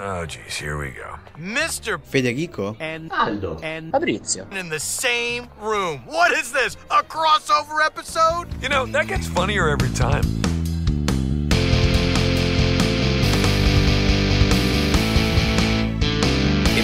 Oh, geez, here we go. Mr. Federico and Aldo and Fabrizio in the same room. What is this? A crossover episode? You know, that gets funnier every time.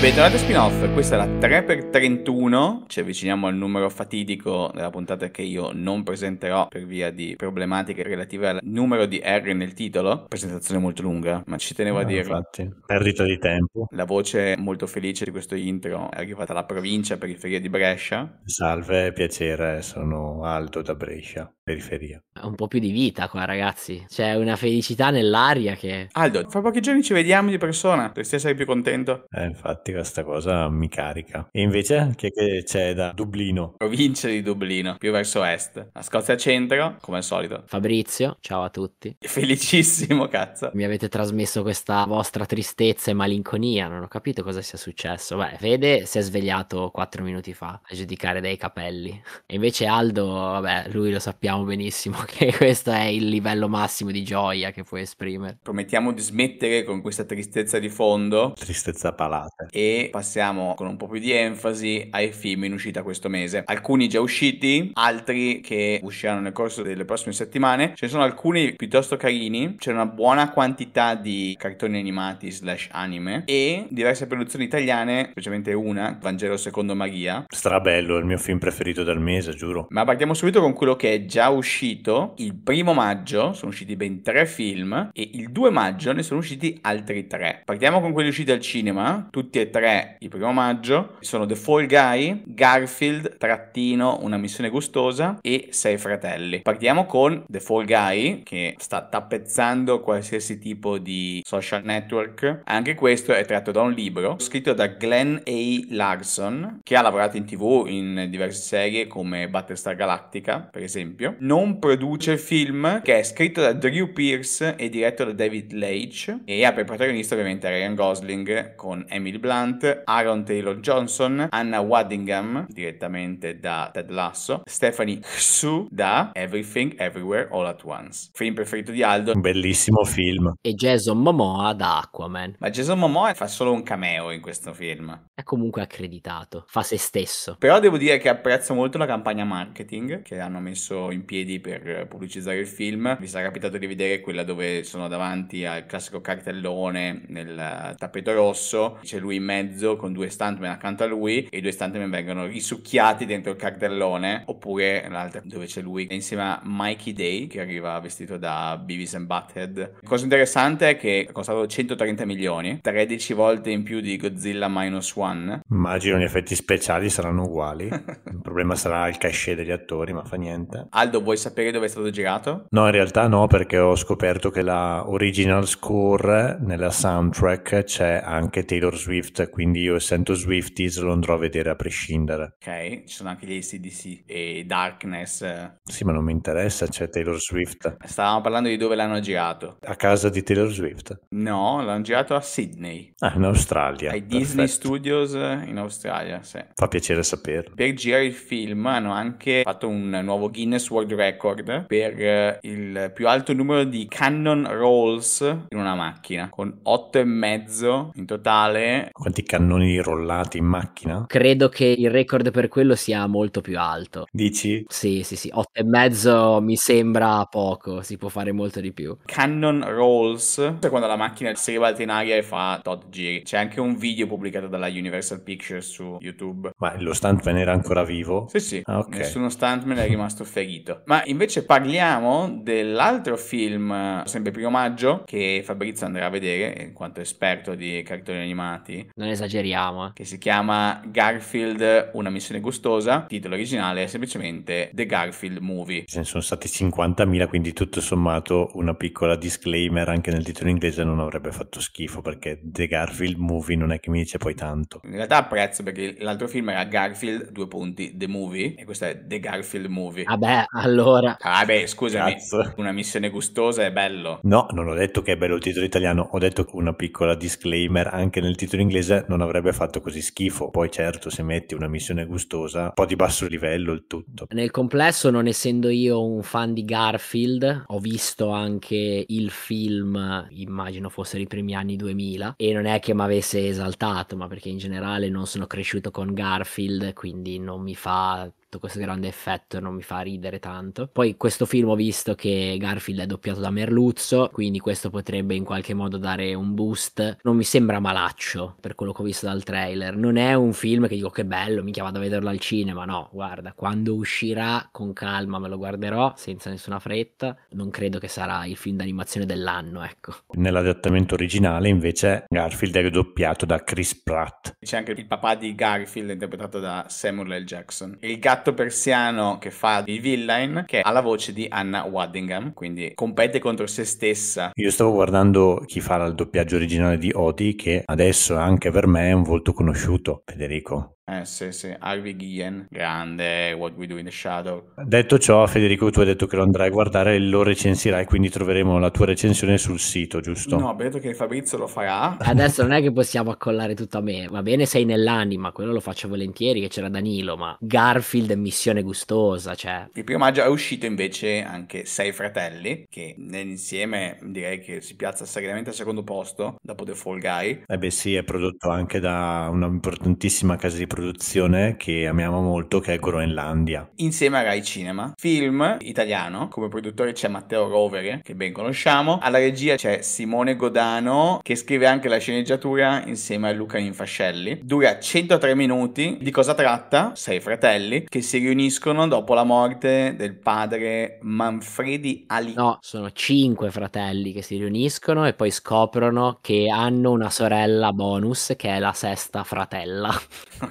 bentornati a Spin-Off, questa è la 3x31, ci avviciniamo al numero fatidico della puntata che io non presenterò per via di problematiche relative al numero di R nel titolo, presentazione molto lunga, ma ci tenevo no, a dirlo. Infatti, perdita di tempo. La voce molto felice di questo intro è arrivata dalla provincia, periferia di Brescia. Salve, piacere, sono Alto da Brescia periferia. Eh, un po' più di vita qua, ragazzi. C'è una felicità nell'aria che... Aldo, fra pochi giorni ci vediamo di persona. Dovresti essere più contento. Eh, infatti questa cosa mi carica. E invece che, che c'è da Dublino? Provincia di Dublino, più verso est. La Scozia centro, come al solito. Fabrizio, ciao a tutti. Felicissimo, cazzo. Mi avete trasmesso questa vostra tristezza e malinconia. Non ho capito cosa sia successo. Beh, Fede si è svegliato quattro minuti fa, a giudicare dai capelli. E invece Aldo, vabbè, lui lo sappiamo sappiamo benissimo che questo è il livello massimo di gioia che puoi esprimere. Promettiamo di smettere con questa tristezza di fondo. Tristezza palata. E passiamo con un po' più di enfasi ai film in uscita questo mese. Alcuni già usciti, altri che usciranno nel corso delle prossime settimane. Ce ne sono alcuni piuttosto carini. C'è una buona quantità di cartoni animati slash anime e diverse produzioni italiane, specialmente una, Vangelo secondo Maria. Strabello, il mio film preferito del mese, giuro. Ma partiamo subito con quello che è già già uscito il primo maggio, sono usciti ben tre film e il 2 maggio ne sono usciti altri tre. Partiamo con quelli usciti al cinema, tutti e tre il primo maggio, sono The Fall Guy, Garfield, Trattino, Una missione gustosa e Sei fratelli. Partiamo con The Fall Guy che sta tappezzando qualsiasi tipo di social network. Anche questo è tratto da un libro scritto da Glenn A. Larson che ha lavorato in tv in diverse serie come Battlestar Galactica per esempio non produce il film che è scritto da Drew Pierce e diretto da David Leitch e ha per protagonista ovviamente Ryan Gosling con Emily Blunt, Aaron Taylor Johnson, Anna Waddingham direttamente da Ted Lasso, Stephanie Hsu da Everything Everywhere All At Once. Film preferito di Aldo. Un bellissimo film. E Jason Momoa da Aquaman. Ma Jason Momoa fa solo un cameo in questo film. È comunque accreditato, fa se stesso. Però devo dire che apprezzo molto la campagna marketing che hanno messo in piedi per pubblicizzare il film. Vi sarà capitato di vedere quella dove sono davanti al classico cartellone nel tappeto rosso, c'è lui in mezzo con due stuntman accanto a lui e i due stuntman vengono risucchiati dentro il cartellone, oppure l'altra dove c'è lui insieme a Mikey Day che arriva vestito da Beavis and Butthead. La cosa interessante è che ha costato 130 milioni, 13 volte in più di Godzilla Minus One. Immagino gli effetti speciali saranno uguali, il problema sarà il cachet degli attori, ma fa niente. Aldo Leonardo, vuoi sapere dove è stato girato? No, in realtà no, perché ho scoperto che la original score nella soundtrack c'è anche Taylor Swift, quindi io essendo Swifties lo andrò a vedere a prescindere. Ok, ci sono anche gli ACDC e Darkness. Sì, ma non mi interessa, c'è Taylor Swift. Stavamo parlando di dove l'hanno girato. A casa di Taylor Swift? No, l'hanno girato a Sydney. Ah, in Australia. Ai Perfetto. Disney Studios in Australia, sì. Fa piacere saperlo. Per girare il film hanno anche fatto un nuovo Guinness World world record per eh, il più alto numero di cannon rolls in una macchina, con 8 e mezzo in totale. Quanti cannoni rollati in macchina? Credo che il record per quello sia molto più alto. Dici? Sì, sì, sì, 8 e mezzo mi sembra poco, si può fare molto di più. Cannon rolls, cioè quando la macchina si ribalta in aria e fa tot giri. C'è anche un video pubblicato dalla Universal Pictures su YouTube. Ma lo stuntman era ancora vivo? Sì, sì. Ah, okay. Nessuno stuntman è rimasto ferito. Certo, ma invece parliamo dell'altro film, sempre primo maggio, che Fabrizio andrà a vedere in quanto esperto di cartoni animati. Non esageriamo. Eh. Che si chiama Garfield, una missione gustosa. Il Titolo originale è semplicemente The Garfield Movie. Ce ne sono stati 50.000, quindi tutto sommato una piccola disclaimer anche nel titolo inglese non avrebbe fatto schifo perché The Garfield Movie non è che mi dice poi tanto. In realtà apprezzo perché l'altro film era Garfield, due punti, The Movie e questo è The Garfield Movie. Vabbè, allora. Ah, beh, scusami, Cazzo. una missione gustosa è bello. No, non ho detto che è bello il titolo italiano, ho detto una piccola disclaimer, anche nel titolo inglese non avrebbe fatto così schifo. Poi certo, se metti una missione gustosa, un po' di basso livello il tutto. Nel complesso, non essendo io un fan di Garfield, ho visto anche il film, immagino fossero i primi anni 2000, e non è che mi avesse esaltato, ma perché in generale non sono cresciuto con Garfield, quindi non mi fa effetto, questo grande effetto non mi fa ridere tanto. Poi questo film ho visto che Garfield è doppiato da Merluzzo, quindi questo potrebbe in qualche modo dare un boost. Non mi sembra malaccio per quello che ho visto dal trailer. Non è un film che dico che bello, mi chiamo a vederlo al cinema, no, guarda, quando uscirà con calma me lo guarderò senza nessuna fretta. Non credo che sarà il film d'animazione dell'anno, ecco. Nell'adattamento originale invece Garfield è doppiato da Chris Pratt. C'è anche il papà di Garfield interpretato da Samuel L. Jackson. E il gatto gatto persiano che fa il villain, che ha la voce di Anna Waddingham, quindi compete contro se stessa. Io stavo guardando chi farà il doppiaggio originale di Odi, che adesso anche per me è un volto conosciuto, Federico. Eh sì, sì, Harvey Guillen, grande, What We Do in the Shadow. Detto ciò, Federico, tu hai detto che lo andrai a guardare e lo recensirai, quindi troveremo la tua recensione sul sito, giusto? No, vedo che Fabrizio lo farà. Adesso non è che possiamo accollare tutto a me, va bene sei nell'anima, quello lo faccio volentieri, che c'era Danilo, ma Garfield è missione gustosa, cioè. Il primo maggio è uscito invece anche Sei Fratelli, che nell'insieme direi che si piazza seriamente al secondo posto, dopo The Fall Guy. Eh beh sì, è prodotto anche da una importantissima casa di produzione che amiamo molto che è Groenlandia. Insieme a Rai Cinema, film italiano, come produttore c'è Matteo Rovere che ben conosciamo, alla regia c'è Simone Godano che scrive anche la sceneggiatura insieme a Luca Infascelli. Dura 103 minuti, di cosa tratta? Sei fratelli che si riuniscono dopo la morte del padre Manfredi Ali. No, sono cinque fratelli che si riuniscono e poi scoprono che hanno una sorella bonus che è la sesta fratella.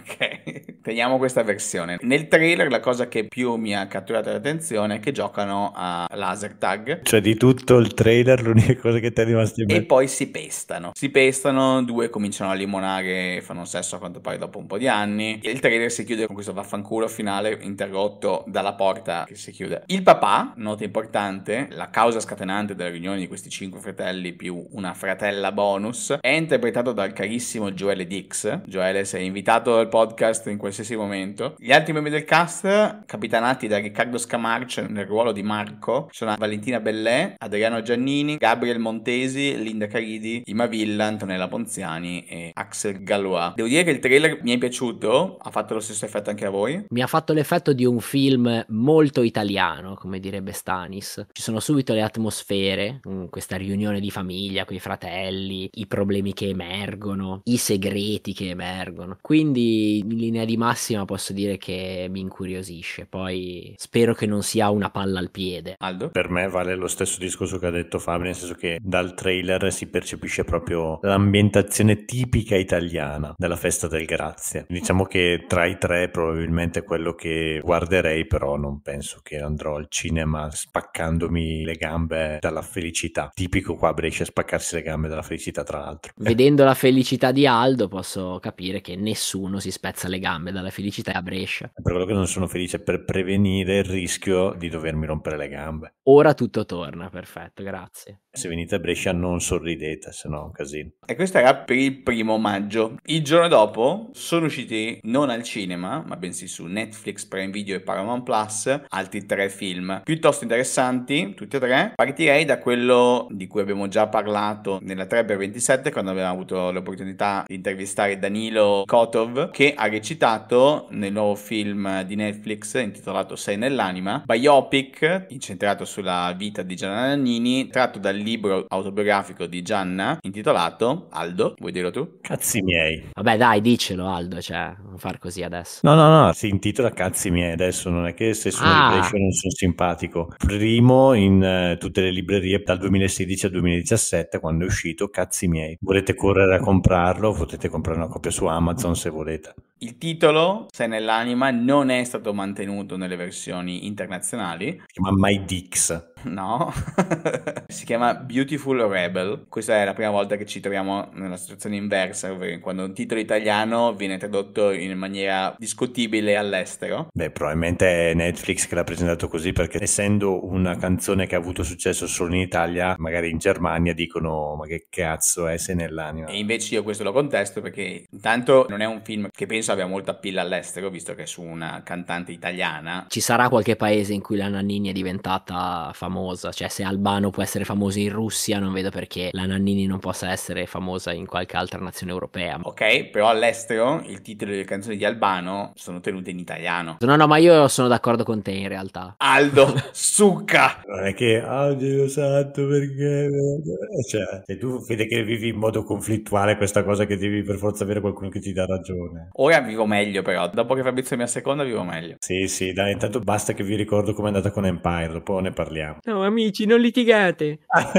Ok. Okay. Teniamo questa versione. Nel trailer la cosa che più mi ha catturato l'attenzione è che giocano a laser tag. Cioè di tutto il trailer l'unica cosa che ti è rimasta in mente. E poi si pestano. Si pestano, due cominciano a limonare, fanno sesso a quanto pare dopo un po' di anni. E Il trailer si chiude con questo vaffanculo finale interrotto dalla porta che si chiude. Il papà, nota importante, la causa scatenante della riunione di questi cinque fratelli più una fratella bonus, è interpretato dal carissimo Joele Dix. Joele sei invitato al podcast in questo qualsiasi momento. Gli altri membri del cast, capitanati da Riccardo Scamarcio nel ruolo di Marco, sono Valentina Bellè, Adriano Giannini, Gabriel Montesi, Linda Caridi, Ima Villa, Antonella Ponziani e Axel Galois. Devo dire che il trailer mi è piaciuto, ha fatto lo stesso effetto anche a voi? Mi ha fatto l'effetto di un film molto italiano, come direbbe Stanis. Ci sono subito le atmosfere, mm, questa riunione di famiglia con i fratelli, i problemi che emergono, i segreti che emergono. Quindi in linea di massima posso dire che mi incuriosisce. Poi spero che non sia una palla al piede. Aldo? Per me vale lo stesso discorso che ha detto Fabio, nel senso che dal trailer si percepisce proprio l'ambientazione tipica italiana della festa del Grazia. Diciamo che tra i tre probabilmente quello che guarderei, però non penso che andrò al cinema spaccandomi le gambe dalla felicità. Tipico qua a Brescia spaccarsi le gambe dalla felicità, tra l'altro. Vedendo la felicità di Aldo posso capire che nessuno si spezza le gambe dalla felicità a Brescia. Per quello che non sono felice, per prevenire il rischio di dovermi rompere le gambe. Ora tutto torna, perfetto, grazie se venite a Brescia non sorridete, se no è un casino. E questo era per il primo maggio. Il giorno dopo sono usciti non al cinema, ma bensì su Netflix, Prime Video e Paramount Plus, altri tre film piuttosto interessanti, tutti e tre. Partirei da quello di cui abbiamo già parlato nella 3x27 quando abbiamo avuto l'opportunità di intervistare Danilo Kotov che ha recitato nel nuovo film di Netflix intitolato Sei nell'anima, biopic incentrato sulla vita di Gianna Nannini, tratto dal libro autobiografico di Gianna intitolato Aldo, vuoi dirlo tu? Cazzi miei. Vabbè dai, dicelo Aldo, cioè, non far così adesso. No, no, no, si intitola Cazzi miei adesso, non è che se sono ah. Cresce, non sono simpatico. Primo in uh, tutte le librerie dal 2016 al 2017 quando è uscito Cazzi miei. Volete correre a comprarlo, potete comprare una copia su Amazon se volete. Il titolo, se nell'anima, non è stato mantenuto nelle versioni internazionali. Si chiama My Dix. No, si chiama Beautiful Rebel. Questa è la prima volta che ci troviamo nella situazione inversa, ovvero quando un titolo italiano viene tradotto in maniera discutibile all'estero. Beh, probabilmente è Netflix che l'ha presentato così perché essendo una canzone che ha avuto successo solo in Italia, magari in Germania dicono ma che cazzo è se nell'anima. E invece io questo lo contesto perché intanto non è un film che penso abbia molta pilla all'estero, visto che è su una cantante italiana. Ci sarà qualche paese in cui la nannina è diventata famosa, cioè se Albano può essere famoso in Russia, non vedo perché la Nannini non possa essere famosa in qualche altra nazione europea. Ok, però all'estero il titolo delle canzoni di Albano sono tenute in italiano. No, no, ma io sono d'accordo con te in realtà. Aldo, succa! Non è che, oh Dio santo, perché... Eh, cioè, se tu vedi che vivi in modo conflittuale questa cosa che devi per forza avere qualcuno che ti dà ragione. Ora vivo meglio però, dopo che Fabrizio mi asseconda vivo meglio. Sì, sì, dai, intanto basta che vi ricordo com'è andata con Empire, dopo ne parliamo. No, amici, non litigate.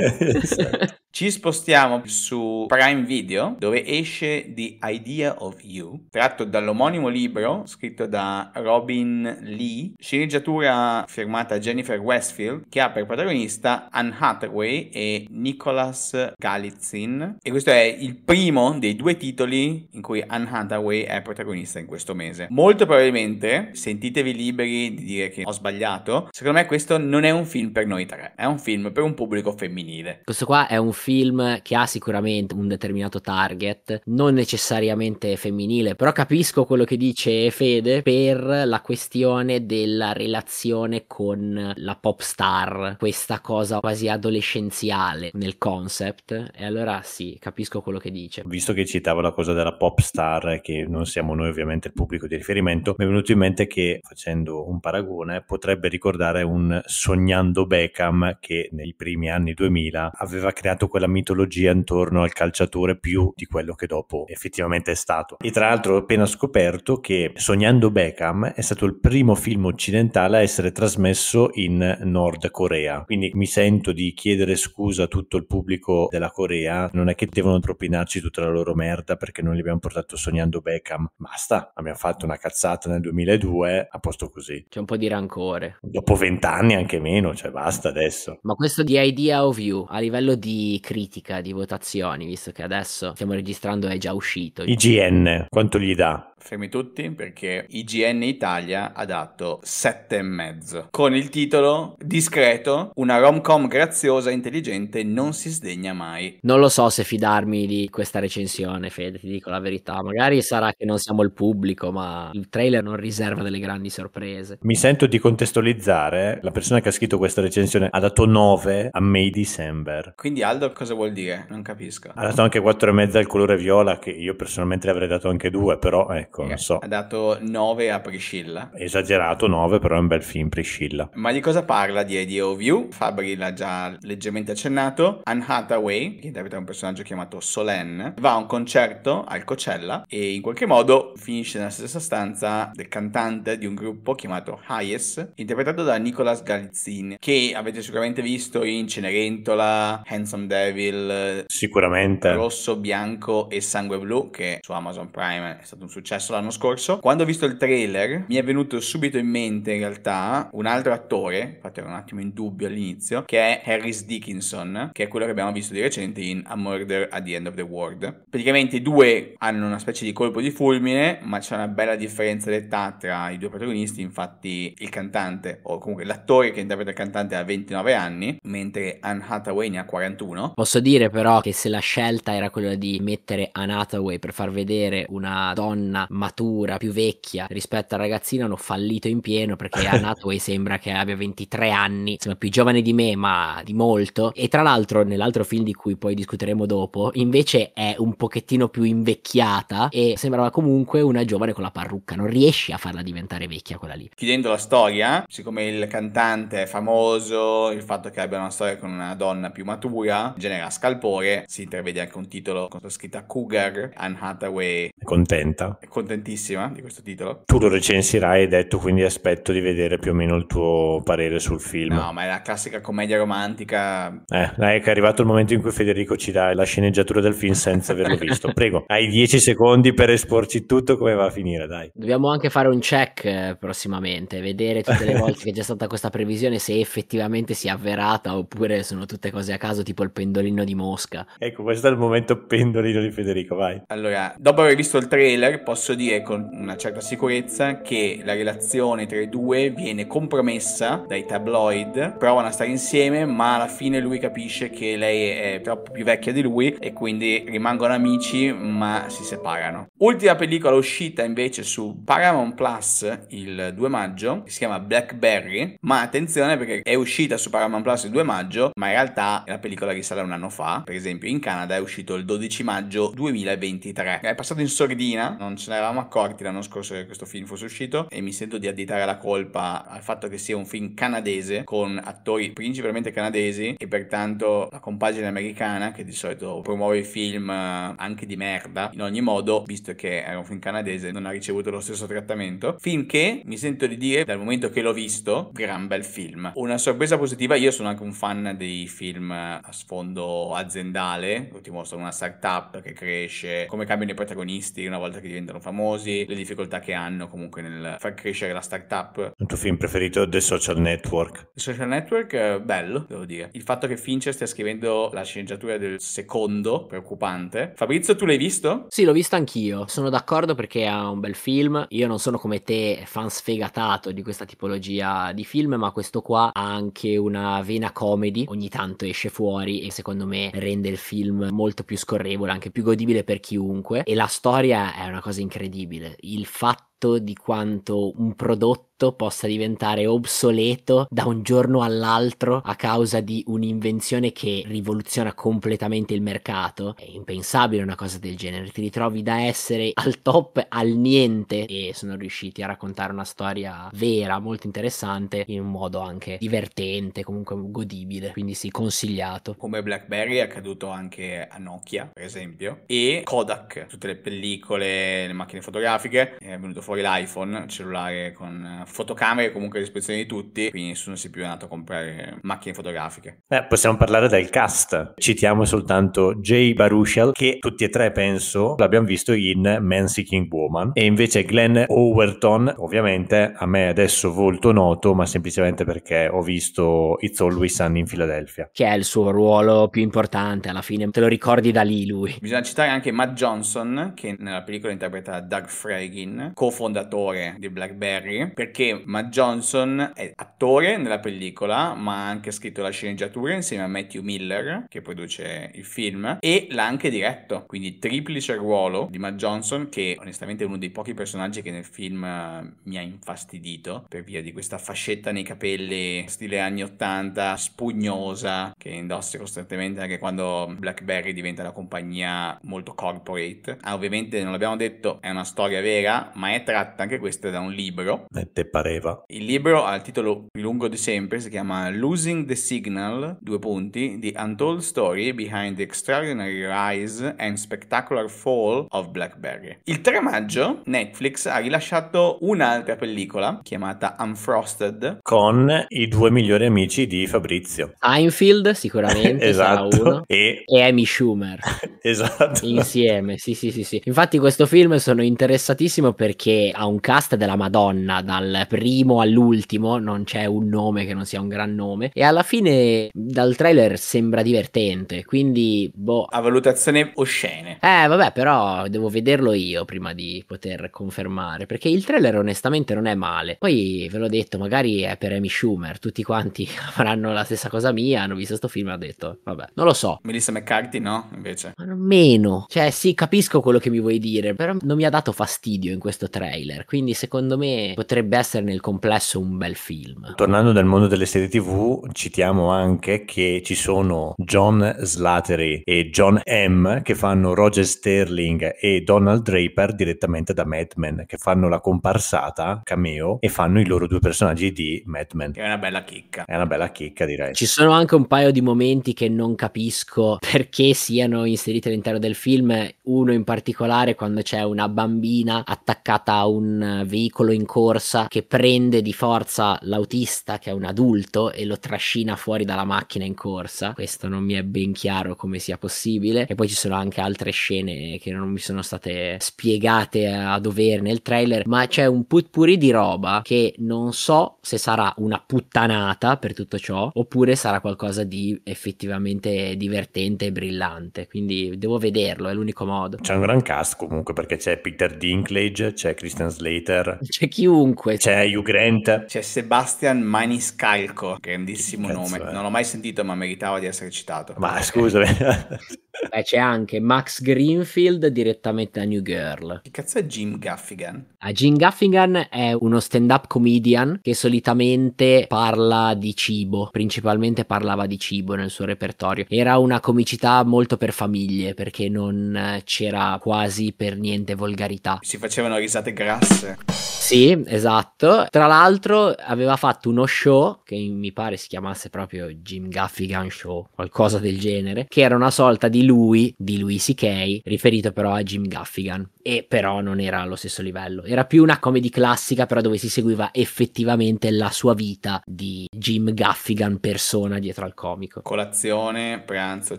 so. Ci spostiamo su Prime Video dove esce The Idea of You, tratto dall'omonimo libro scritto da Robin Lee, sceneggiatura firmata Jennifer Westfield che ha per protagonista Anne Hathaway e Nicholas Galitzin e questo è il primo dei due titoli in cui Anne Hathaway è protagonista in questo mese. Molto probabilmente, sentitevi liberi di dire che ho sbagliato, secondo me questo non è un film per noi tre, è un film per un pubblico femminile. Questo qua è un film film che ha sicuramente un determinato target, non necessariamente femminile, però capisco quello che dice Fede per la questione della relazione con la pop star, questa cosa quasi adolescenziale nel concept. E allora sì, capisco quello che dice. Visto che citavo la cosa della pop star, che non siamo noi ovviamente il pubblico di riferimento, mi è venuto in mente che facendo un paragone potrebbe ricordare un sognando Beckham che nei primi anni 2000 aveva creato quella mitologia intorno al calciatore più di quello che dopo effettivamente è stato. E tra l'altro ho appena scoperto che Sognando Beckham è stato il primo film occidentale a essere trasmesso in Nord Corea. Quindi mi sento di chiedere scusa a tutto il pubblico della Corea, non è che devono propinarci tutta la loro merda perché non li abbiamo portato Sognando Beckham. Basta, abbiamo fatto una cazzata nel 2002, a posto così. C'è un po' di rancore. Dopo vent'anni anche meno, cioè basta adesso. Ma questo di Idea of You a livello di critica di votazioni, visto che adesso stiamo registrando è già uscito. IGN, quanto gli dà? Fermi tutti perché IGN Italia ha dato e mezzo. con il titolo discreto Una rom-com graziosa e intelligente non si sdegna mai. Non lo so se fidarmi di questa recensione, Fede, ti dico la verità. Magari sarà che non siamo il pubblico, ma il trailer non riserva delle grandi sorprese. Mi sento di contestualizzare, la persona che ha scritto questa recensione ha dato 9 a May December. Quindi Aldo caldo cosa vuol dire? Non capisco. Ha dato anche e mezza al colore viola, che io personalmente le avrei dato anche 2, però ecco, okay. non eh, so. Ha dato 9 a Priscilla. Esagerato 9, però è un bel film Priscilla. Ma di cosa parla di Idea of You? Fabri l'ha già leggermente accennato. Anne Hathaway, che interpreta un personaggio chiamato Solène, va a un concerto al Coachella e in qualche modo finisce nella stessa stanza del cantante di un gruppo chiamato Hayes, interpretato da Nicolas Galizzini, che avete sicuramente visto in Cenerentola, Handsome Death Daredevil sicuramente rosso, bianco e sangue blu che su Amazon Prime è stato un successo l'anno scorso quando ho visto il trailer mi è venuto subito in mente in realtà un altro attore infatti ero un attimo in dubbio all'inizio che è Harris Dickinson che è quello che abbiamo visto di recente in A Murder at the End of the World praticamente i due hanno una specie di colpo di fulmine ma c'è una bella differenza d'età tra i due protagonisti infatti il cantante o comunque l'attore che interpreta il cantante ha 29 anni mentre Anne Hathaway ne ha 41 no? Posso dire però che se la scelta era quella di mettere Anna per far vedere una donna matura, più vecchia rispetto al ragazzino, hanno fallito in pieno perché Anna sembra che abbia 23 anni, insomma più giovane di me ma di molto. E tra l'altro nell'altro film di cui poi discuteremo dopo, invece è un pochettino più invecchiata e sembrava comunque una giovane con la parrucca, non riesci a farla diventare vecchia quella lì. Chiudendo la storia, siccome il cantante è famoso, il fatto che abbia una storia con una donna più matura, genera scalpore, si intravede anche un titolo con scritta Cougar, Anne Hathaway. È contenta. È contentissima di questo titolo. Tu lo recensirai, hai detto, quindi aspetto di vedere più o meno il tuo parere sul film. No, ma è la classica commedia romantica. Eh, dai, è arrivato il momento in cui Federico ci dà la sceneggiatura del film senza averlo visto. Prego, hai 10 secondi per esporci tutto come va a finire, dai. Dobbiamo anche fare un check eh, prossimamente, vedere tutte le volte che c'è stata questa previsione se effettivamente si è avverata oppure sono tutte cose a caso tipo il pensiero pendolino di Mosca. Ecco, questo è il momento pendolino di Federico, vai. Allora, dopo aver visto il trailer posso dire con una certa sicurezza che la relazione tra i due viene compromessa dai tabloid, provano a stare insieme, ma alla fine lui capisce che lei è troppo più vecchia di lui e quindi rimangono amici, ma si separano. Ultima pellicola uscita invece su Paramount Plus il 2 maggio, si chiama Blackberry, ma attenzione perché è uscita su Paramount Plus il 2 maggio, ma in realtà è la pellicola che risalita sarà un anno fa, per esempio in Canada è uscito il 12 maggio 2023. È passato in sordina, non ce ne eravamo accorti l'anno scorso che questo film fosse uscito e mi sento di additare la colpa al fatto che sia un film canadese con attori principalmente canadesi e pertanto la compagine americana che di solito promuove film eh, anche di merda, in ogni modo, visto che era un film canadese, non ha ricevuto lo stesso trattamento. Finché mi sento di dire, dal momento che l'ho visto, gran bel film. Una sorpresa positiva, io sono anche un fan dei film eh, a sfondo mondo aziendale, ti mostro una startup che cresce, come cambiano i protagonisti una volta che diventano famosi, le difficoltà che hanno comunque nel far crescere la startup. Il tuo film preferito The Social Network? The Social Network, bello, devo dire. Il fatto che Fincher stia scrivendo la sceneggiatura del secondo, preoccupante. Fabrizio, tu l'hai visto? Sì, l'ho visto anch'io. Sono d'accordo perché è un bel film. Io non sono come te fan sfegatato di questa tipologia di film, ma questo qua ha anche una vena comedy. Ogni tanto esce fuori e secondo me rende il film molto più scorrevole, anche più godibile per chiunque. E la storia è una cosa incredibile. Il fatto fatto di quanto un prodotto possa diventare obsoleto da un giorno all'altro a causa di un'invenzione che rivoluziona completamente il mercato. È impensabile una cosa del genere, ti ritrovi da essere al top al niente e sono riusciti a raccontare una storia vera, molto interessante, in un modo anche divertente, comunque godibile, quindi sì, consigliato. Come BlackBerry è accaduto anche a Nokia, per esempio, e Kodak, tutte le pellicole, le macchine fotografiche, è venuto fuori fuori l'iPhone, cellulare con eh, fotocamere comunque a disposizione di tutti, quindi nessuno si è più andato a comprare macchine fotografiche. Beh, possiamo parlare del cast, citiamo soltanto Jay Baruchel che tutti e tre penso l'abbiamo visto in Man Seeking Woman e invece Glenn Overton, ovviamente a me adesso volto noto ma semplicemente perché ho visto It's Always Sun in Philadelphia. Che è il suo ruolo più importante alla fine, te lo ricordi da lì lui. Bisogna citare anche Matt Johnson che nella pellicola interpreta Doug Fragin, co cofondatore di BlackBerry perché Matt Johnson è attore nella pellicola ma ha anche scritto la sceneggiatura insieme a Matthew Miller che produce il film e l'ha anche diretto quindi triplice ruolo di Matt Johnson che onestamente è uno dei pochi personaggi che nel film eh, mi ha infastidito per via di questa fascetta nei capelli stile anni 80 spugnosa che indossi costantemente anche quando BlackBerry diventa una compagnia molto corporate ah, ovviamente non l'abbiamo detto è una storia vera ma è tratta anche questo da un libro. E eh, te pareva. Il libro ha il titolo più lungo di sempre, si chiama Losing the Signal, due punti, The Untold Story Behind the Extraordinary Rise and Spectacular Fall of Blackberry. Il 3 maggio Netflix ha rilasciato un'altra pellicola chiamata Unfrosted con i due migliori amici di Fabrizio. Einfield sicuramente esatto. uno e... e Amy Schumer. esatto. Insieme, sì sì sì sì. Infatti questo film sono interessatissimo perché che ha un cast della Madonna, dal primo all'ultimo, non c'è un nome che non sia un gran nome, e alla fine dal trailer sembra divertente, quindi boh. A valutazione oscene. Eh vabbè, però devo vederlo io prima di poter confermare, perché il trailer onestamente non è male. Poi ve l'ho detto, magari è per Amy Schumer, tutti quanti avranno la stessa cosa mia, hanno visto sto film e ho detto, vabbè, non lo so. Melissa McCarthy no, invece. Ma meno. Cioè sì, capisco quello che mi vuoi dire, però non mi ha dato fastidio in questo trailer trailer, quindi secondo me potrebbe essere nel complesso un bel film. Tornando nel mondo delle serie TV, citiamo anche che ci sono John Slattery e John M che fanno Roger Sterling e Donald Draper direttamente da Mad Men, che fanno la comparsata cameo e fanno i loro due personaggi di Mad Men. È una bella chicca. È una bella chicca, direi. Ci sono anche un paio di momenti che non capisco perché siano inseriti all'interno del film, uno in particolare quando c'è una bambina attaccata diventa un eh, veicolo in corsa che prende di forza l'autista che è un adulto e lo trascina fuori dalla macchina in corsa. Questo non mi è ben chiaro come sia possibile. E poi ci sono anche altre scene che non mi sono state spiegate eh, a dovere nel trailer, ma c'è un putpuri di roba che non so se sarà una puttanata per tutto ciò oppure sarà qualcosa di effettivamente divertente e brillante. Quindi devo vederlo, è l'unico modo. C'è un gran cast comunque perché c'è Peter Dinklage, c'è Christian Slater. C'è chiunque. C'è Hugh Grant. C'è Sebastian Maniscalco, grandissimo nome. È. Non l'ho mai sentito, ma meritava di essere citato. Ma scusami. Beh, c'è anche Max Greenfield direttamente a New Girl. Che cazzo è Jim Gaffigan? A ah, Jim Gaffigan è uno stand-up comedian che solitamente parla di cibo, principalmente parlava di cibo nel suo repertorio. Era una comicità molto per famiglie perché non c'era quasi per niente volgarità. Si facevano risate grasse. Sì, esatto. Tra l'altro aveva fatto uno show che mi pare si chiamasse proprio Jim Gaffigan Show, qualcosa del genere, che era una sorta di lui, di Louis C.K., riferito però a Jim Gaffigan e però non era allo stesso livello. Era più una comedy classica, però dove si seguiva effettivamente la sua vita di Jim Gaffigan persona dietro al comico. Colazione, pranzo,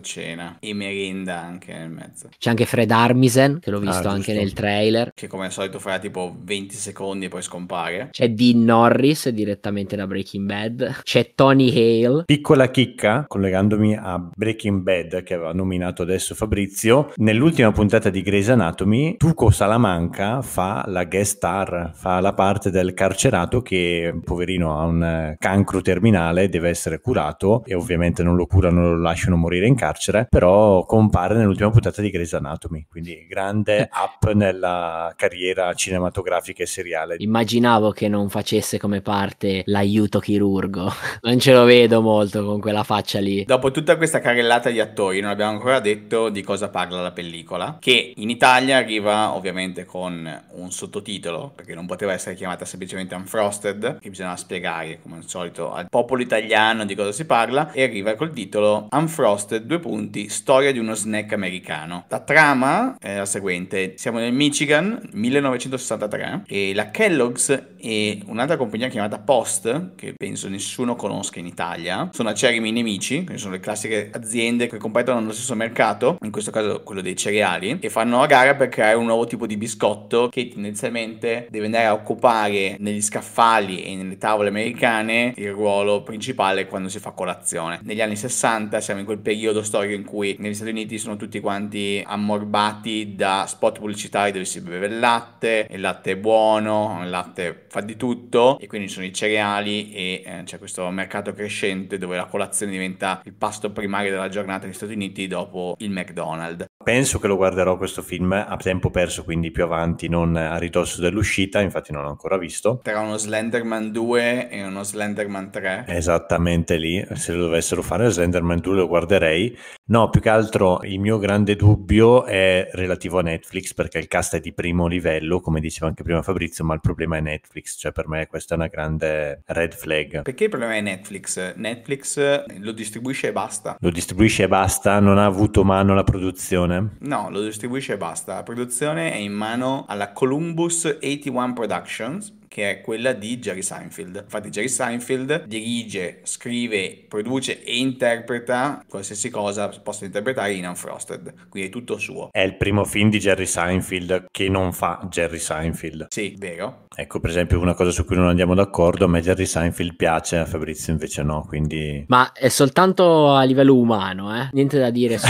cena e merenda anche nel mezzo. C'è anche Fred Armisen, che l'ho ah, visto ah, anche nel trailer. Che come al solito farà tipo 20 secondi e poi scompare. C'è Dean Norris direttamente da Breaking Bad. C'è Tony Hale. Piccola chicca, collegandomi a Breaking Bad che aveva nominato adesso Fabrizio, nell'ultima puntata di Grey's Anatomy, tu Cuco Salamanca fa la guest star, fa la parte del carcerato che, poverino, ha un eh, cancro terminale, deve essere curato e ovviamente non lo curano, lo lasciano morire in carcere, però compare nell'ultima puntata di Grey's Anatomy, quindi grande up nella carriera cinematografica e seriale. Immaginavo che non facesse come parte l'aiuto chirurgo, non ce lo vedo molto con quella faccia lì. Dopo tutta questa carrellata di attori, non abbiamo ancora detto di cosa parla la pellicola, che in Italia arriva ovviamente con un sottotitolo, perché non poteva essere chiamata semplicemente Unfrosted, che bisognava spiegare come al solito al popolo italiano di cosa si parla, e arriva col titolo Unfrosted, due punti, storia di uno snack americano. La trama è la seguente, siamo nel Michigan, 1963, e la Kellogg's e un'altra compagnia chiamata Post, che penso nessuno conosca in Italia, sono acerimi nemici, che sono le classiche aziende che competono nello stesso mercato, in questo caso quello dei cereali, e fanno a gara per creare un nuovo tipo di biscotto che tendenzialmente deve andare a occupare negli scaffali e nelle tavole americane il ruolo principale quando si fa colazione. Negli anni 60 siamo in quel periodo storico in cui negli Stati Uniti sono tutti quanti ammorbati da spot pubblicitari dove si beve il latte, il latte è buono, il latte fa di tutto e quindi ci sono i cereali e eh, c'è questo mercato crescente dove la colazione diventa il pasto primario della giornata negli Stati Uniti dopo il McDonald's. Penso che lo guarderò questo film a tempo per verso, quindi più avanti, non a ridosso dell'uscita, infatti non l'ho ancora visto. Tra uno Slenderman 2 e uno Slenderman 3. Esattamente lì, se lo dovessero fare Slenderman 2 lo guarderei. No, più che altro il mio grande dubbio è relativo a Netflix, perché il cast è di primo livello, come diceva anche prima Fabrizio, ma il problema è Netflix, cioè per me questa è una grande red flag. Perché il problema è Netflix? Netflix lo distribuisce e basta. Lo distribuisce e basta, non ha avuto mano la produzione? No, lo distribuisce e basta. La produzione produzione è in mano alla Columbus 81 Productions, che è quella di Jerry Seinfeld. Infatti Jerry Seinfeld dirige, scrive, produce e interpreta qualsiasi cosa possa interpretare in Unfrosted, quindi è tutto suo. È il primo film di Jerry Seinfeld che non fa Jerry Seinfeld. Sì, vero. Ecco, per esempio, una cosa su cui non andiamo d'accordo, a me Jerry Seinfeld piace, a Fabrizio invece no, quindi... Ma è soltanto a livello umano, eh? Niente da dire su...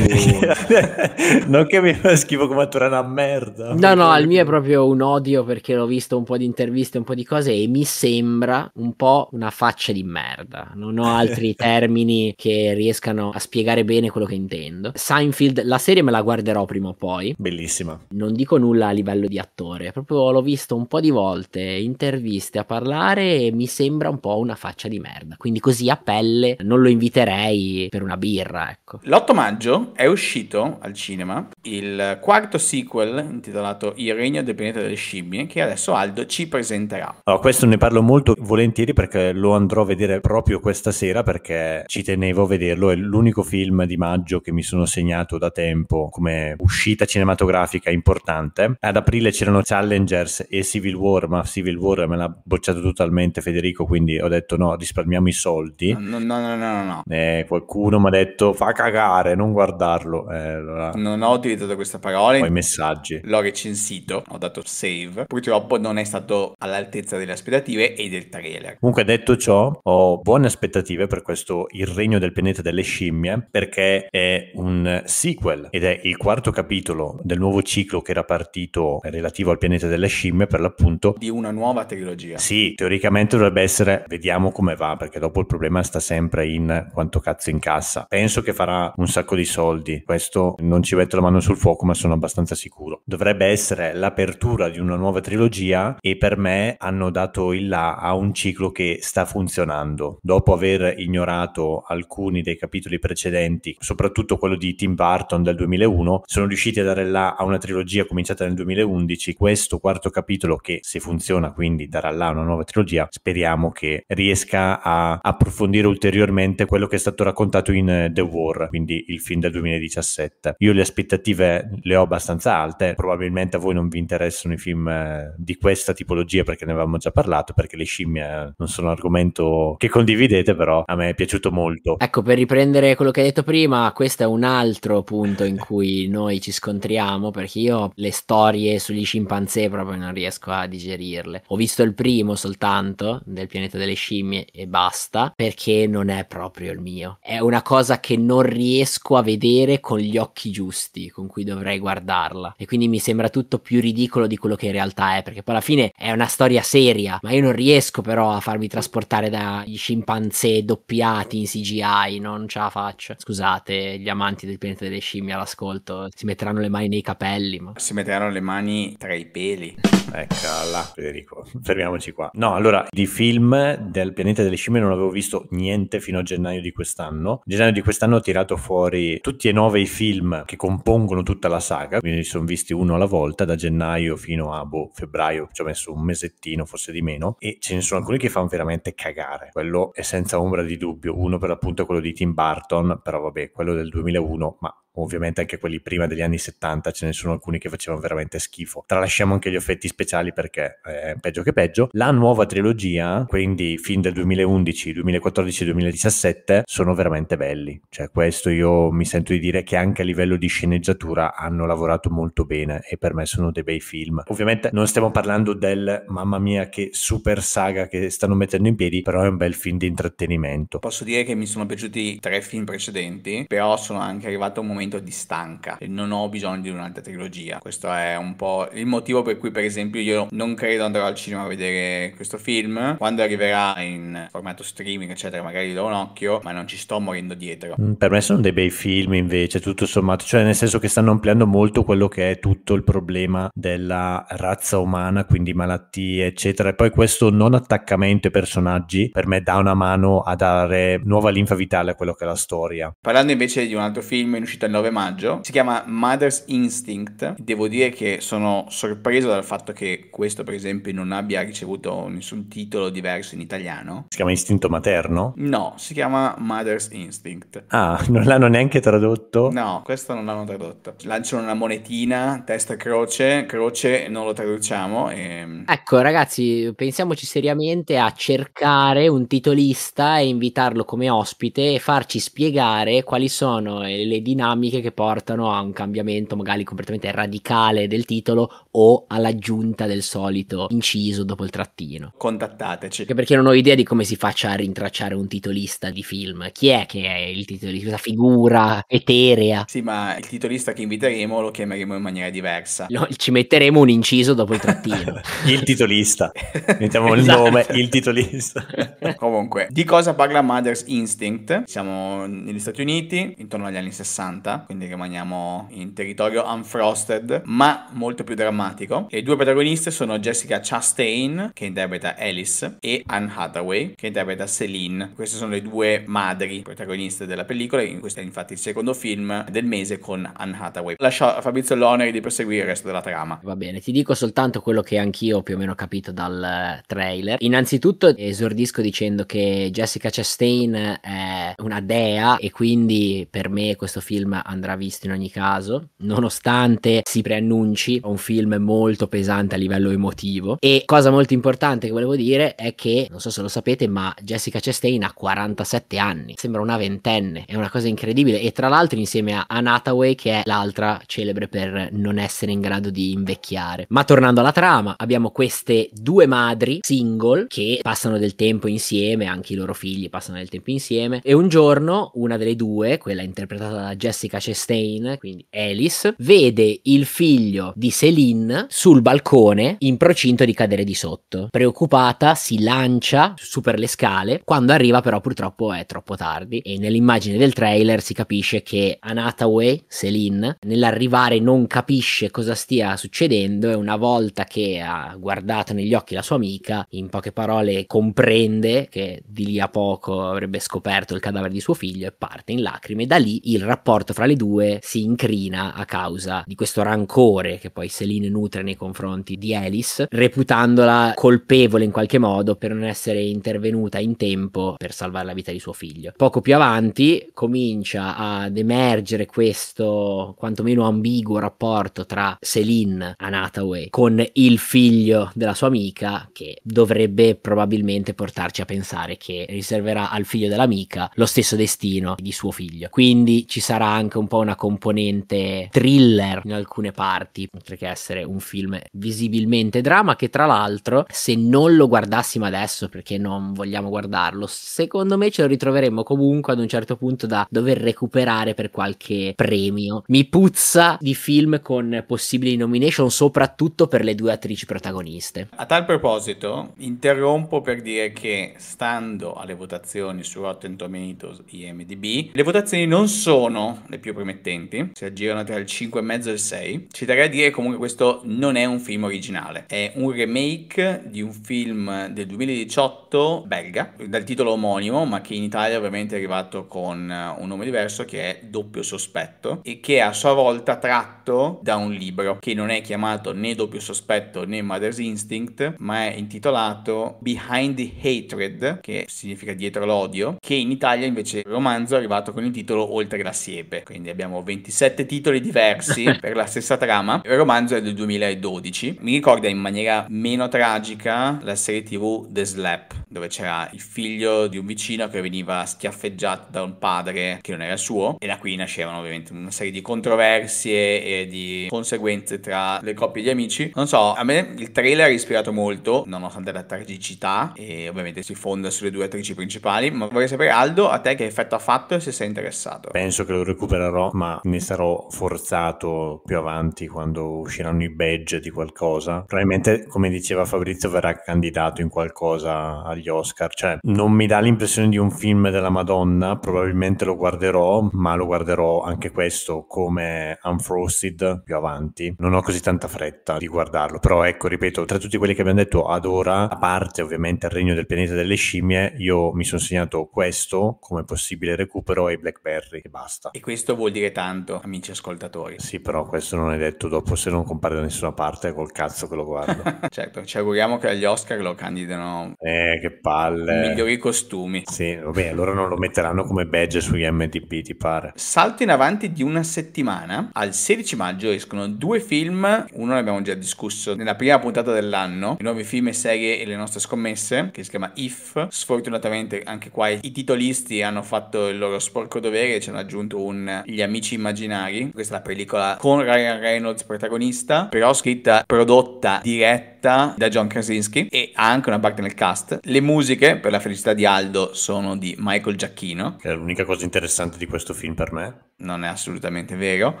non che mi fa schifo come attore una merda. No, no, il mio è proprio un odio perché l'ho visto un po' di interviste, un po' di cose e mi sembra un po' una faccia di merda. Non ho altri termini che riescano a spiegare bene quello che intendo. Seinfeld, la serie me la guarderò prima o poi. Bellissima. Non dico nulla a livello di attore, proprio l'ho visto un po' di volte volte interviste a parlare e mi sembra un po' una faccia di merda. Quindi così a pelle non lo inviterei per una birra, ecco. L'8 maggio è uscito al cinema il quarto sequel intitolato Il regno del pianeta delle scimmie che adesso Aldo ci presenterà. Allora, questo ne parlo molto volentieri perché lo andrò a vedere proprio questa sera perché ci tenevo a vederlo, è l'unico film di maggio che mi sono segnato da tempo come uscita cinematografica importante. Ad aprile c'erano Challengers e Civil War, ma Civil War me l'ha bocciato totalmente Federico, quindi ho detto no, risparmiamo i soldi. No, no, no, no, no. Eh, qualcuno mi ha detto fa cagare, non guardarlo. Eh, allora... Non ho utilizzato questa parola. Ho i messaggi. L'ho recensito, ho dato save. Purtroppo non è stato all'altezza delle aspettative e del trailer. Comunque detto ciò, ho buone aspettative per questo Il Regno del Pianeta delle Scimmie, perché è un sequel ed è il quarto capitolo del nuovo ciclo che era partito relativo al Pianeta delle Scimmie, per l'appunto. Di una nuova trilogia. Sì, teoricamente dovrebbe essere vediamo come va, perché dopo il problema sta sempre in quanto cazzo incassa. Penso che farà un sacco di soldi, questo non ci metto la mano sul fuoco, ma sono abbastanza sicuro. Dovrebbe essere l'apertura di una nuova trilogia e per me hanno dato il là a un ciclo che sta funzionando. Dopo aver ignorato alcuni dei capitoli precedenti, soprattutto quello di Tim Burton del 2001, sono riusciti a dare il là a una trilogia cominciata nel 2011, questo quarto capitolo che se funziona funziona, quindi darà là una nuova trilogia, speriamo che riesca a approfondire ulteriormente quello che è stato raccontato in eh, The War, quindi il film del 2017. Io le aspettative le ho abbastanza alte, probabilmente a voi non vi interessano i film eh, di questa tipologia perché ne avevamo già parlato, perché le scimmie eh, non sono un argomento che condividete, però a me è piaciuto molto. Ecco, per riprendere quello che hai detto prima, questo è un altro punto in cui noi ci scontriamo, perché io le storie sugli scimpanzé proprio non riesco a digerire dirle. Ho visto il primo soltanto del pianeta delle scimmie e basta, perché non è proprio il mio. È una cosa che non riesco a vedere con gli occhi giusti con cui dovrei guardarla. E quindi mi sembra tutto più ridicolo di quello che in realtà è, perché poi alla fine è una storia seria, ma io non riesco però a farmi trasportare dagli scimpanzé doppiati in CGI, non ce la faccio. Scusate, gli amanti del pianeta delle scimmie all'ascolto si metteranno le mani nei capelli. Ma... Si metteranno le mani tra i peli. Eccola, Federico, fermiamoci qua. No, allora, di film del pianeta delle scimmie non avevo visto niente fino a gennaio di quest'anno. Gennaio di quest'anno ho tirato fuori tutti e nove i film che compongono tutta la saga, quindi sono visti uno alla volta da gennaio fino a boh, febbraio, ci ho messo un mesettino, forse di meno, e ce ne sono alcuni che fanno veramente cagare. Quello è senza ombra di dubbio, uno per l'appunto è quello di Tim Burton, però vabbè, quello del 2001, ma ovviamente anche quelli prima degli anni 70 ce ne sono alcuni che facevano veramente schifo tralasciamo anche gli effetti speciali perché è peggio che peggio la nuova trilogia quindi fin del 2011 2014 2017 sono veramente belli cioè questo io mi sento di dire che anche a livello di sceneggiatura hanno lavorato molto bene e per me sono dei bei film ovviamente non stiamo parlando del mamma mia che super saga che stanno mettendo in piedi però è un bel film di intrattenimento posso dire che mi sono piaciuti tre film precedenti però sono anche arrivato a un momento momento di stanca, e non ho bisogno di un'altra trilogia. Questo è un po' il motivo per cui, per esempio, io non credo andrò al cinema a vedere questo film. Quando arriverà in formato streaming, eccetera, magari do un occhio, ma non ci sto morendo dietro. Mm, per me sono dei bei film invece, tutto sommato, cioè nel senso che stanno ampliando molto quello che è tutto il problema della razza umana, quindi malattie, eccetera. E poi questo non attaccamento ai personaggi per me dà una mano a dare nuova linfa vitale a quello che è la storia. Parlando invece di un altro film in uscita il 9 maggio. Si chiama Mother's Instinct. Devo dire che sono sorpreso dal fatto che questo, per esempio, non abbia ricevuto nessun titolo diverso in italiano. Si chiama Istinto Materno? No, si chiama Mother's Instinct. Ah, non l'hanno neanche tradotto? No, questo non l'hanno tradotto. Lanciano una monetina, testa croce, croce, non lo traduciamo. E... Ehm. Ecco, ragazzi, pensiamoci seriamente a cercare un titolista e invitarlo come ospite e farci spiegare quali sono eh, le dinamiche dinamiche che portano a un cambiamento magari completamente radicale del titolo o all'aggiunta del solito inciso dopo il trattino. Contattateci. Anche perché non ho idea di come si faccia a rintracciare un titolista di film. Chi è che è il titolista? Questa figura eterea. Sì, ma il titolista che inviteremo lo chiameremo in maniera diversa. No, ci metteremo un inciso dopo il trattino. il titolista. Mettiamo esatto. il nome, il titolista. Comunque, di cosa parla Mother's Instinct? Siamo negli Stati Uniti, intorno agli anni 60 puntata, quindi rimaniamo in territorio unfrosted, ma molto più drammatico. Le due protagoniste sono Jessica Chastain, che interpreta Alice, e Anne Hathaway, che interpreta Celine. Queste sono le due madri protagoniste della pellicola, in questo è infatti il secondo film del mese con Anne Hathaway. Lascio a Fabrizio l'onere di proseguire il resto della trama. Va bene, ti dico soltanto quello che anch'io più o meno ho capito dal eh, trailer. Innanzitutto esordisco dicendo che Jessica Chastain è una dea e quindi per me questo film andrà visto in ogni caso, nonostante si preannunci un film molto pesante a livello emotivo. E cosa molto importante che volevo dire è che, non so se lo sapete, ma Jessica Chastain ha 47 anni, sembra una ventenne, è una cosa incredibile. E tra l'altro insieme a Anne Hathaway, che è l'altra celebre per non essere in grado di invecchiare. Ma tornando alla trama, abbiamo queste due madri single che passano del tempo insieme, anche i loro figli passano del tempo insieme, e un giorno una delle due, quella interpretata da Jessica Jessica Chastain, quindi Alice, vede il figlio di Céline sul balcone in procinto di cadere di sotto. Preoccupata si lancia su per le scale, quando arriva però purtroppo è troppo tardi e nell'immagine del trailer si capisce che Anathaway, Céline, nell'arrivare non capisce cosa stia succedendo e una volta che ha guardato negli occhi la sua amica, in poche parole comprende che di lì a poco avrebbe scoperto il cadavere di suo figlio e parte in lacrime. Da lì il rapporto fra fra le due si incrina a causa di questo rancore che poi Celine nutre nei confronti di Alice, reputandola colpevole in qualche modo per non essere intervenuta in tempo per salvare la vita di suo figlio. Poco più avanti comincia ad emergere questo quantomeno ambiguo rapporto tra Celine Anataway con il figlio della sua amica che dovrebbe probabilmente portarci a pensare che riserverà al figlio dell'amica lo stesso destino di suo figlio. Quindi ci sarà anche anche un po' una componente thriller in alcune parti, oltre che essere un film visibilmente drama che tra l'altro se non lo guardassimo adesso perché non vogliamo guardarlo, secondo me ce lo ritroveremmo comunque ad un certo punto da dover recuperare per qualche premio. Mi puzza di film con possibili nomination soprattutto per le due attrici protagoniste. A tal proposito, interrompo per dire che stando alle votazioni su Rotten Tomatoes IMDb, le votazioni non sono le più promettenti, si aggirano tra il 5,5 e il 6. Ci darei a dire che comunque questo non è un film originale, è un remake di un film del 2018 belga, dal titolo omonimo, ma che in Italia ovviamente è arrivato con eh, un nome diverso che è Doppio Sospetto e che è a sua volta tratto da un libro che non è chiamato né Doppio Sospetto né Mother's Instinct, ma è intitolato Behind the Hatred, che significa dietro l'odio, che in Italia invece il romanzo è arrivato con il titolo Oltre la siepe quindi abbiamo 27 titoli diversi per la stessa trama. Il romanzo è del 2012. Mi ricorda in maniera meno tragica la serie tv The Slap, dove c'era il figlio di un vicino che veniva schiaffeggiato da un padre che non era suo e da qui nascevano ovviamente una serie di controversie e di conseguenze tra le coppie di amici. Non so, a me il trailer è ispirato molto, nonostante la tragicità e ovviamente si fonda sulle due attrici principali, ma vorrei sapere Aldo, a te che effetto ha fatto e se sei interessato. Penso che lo recupero recupererò, ma ne sarò forzato più avanti quando usciranno i badge di qualcosa. Probabilmente, come diceva Fabrizio, verrà candidato in qualcosa agli Oscar. Cioè, non mi dà l'impressione di un film della Madonna, probabilmente lo guarderò, ma lo guarderò anche questo come Unfrosted più avanti. Non ho così tanta fretta di guardarlo, però ecco, ripeto, tra tutti quelli che abbiamo detto ad ora, a parte ovviamente il regno del pianeta delle scimmie, io mi sono segnato questo come possibile recupero e Blackberry e basta. E questo questo vuol dire tanto, amici ascoltatori. Sì, però questo non è detto dopo, se non compare da nessuna parte, col cazzo che lo guardo. certo, ci auguriamo che agli Oscar lo candidano. Eh, che palle. Migliori costumi. Sì, vabbè, allora non lo metteranno come badge sugli MTP, ti pare. Salto in avanti di una settimana. Al 16 maggio escono due film, uno l'abbiamo già discusso nella prima puntata dell'anno, i nuovi film e serie e le nostre scommesse, che si chiama If. Sfortunatamente anche qua i titolisti hanno fatto il loro sporco dovere e ci hanno aggiunto un gli amici immaginari. Questa è la pellicola con Ryan Reynolds protagonista, però scritta, prodotta, diretta da John Krasinski e ha anche una parte nel cast. Le musiche, per la felicità di Aldo, sono di Michael Giacchino. Che è l'unica cosa interessante di questo film per me. Non è assolutamente vero.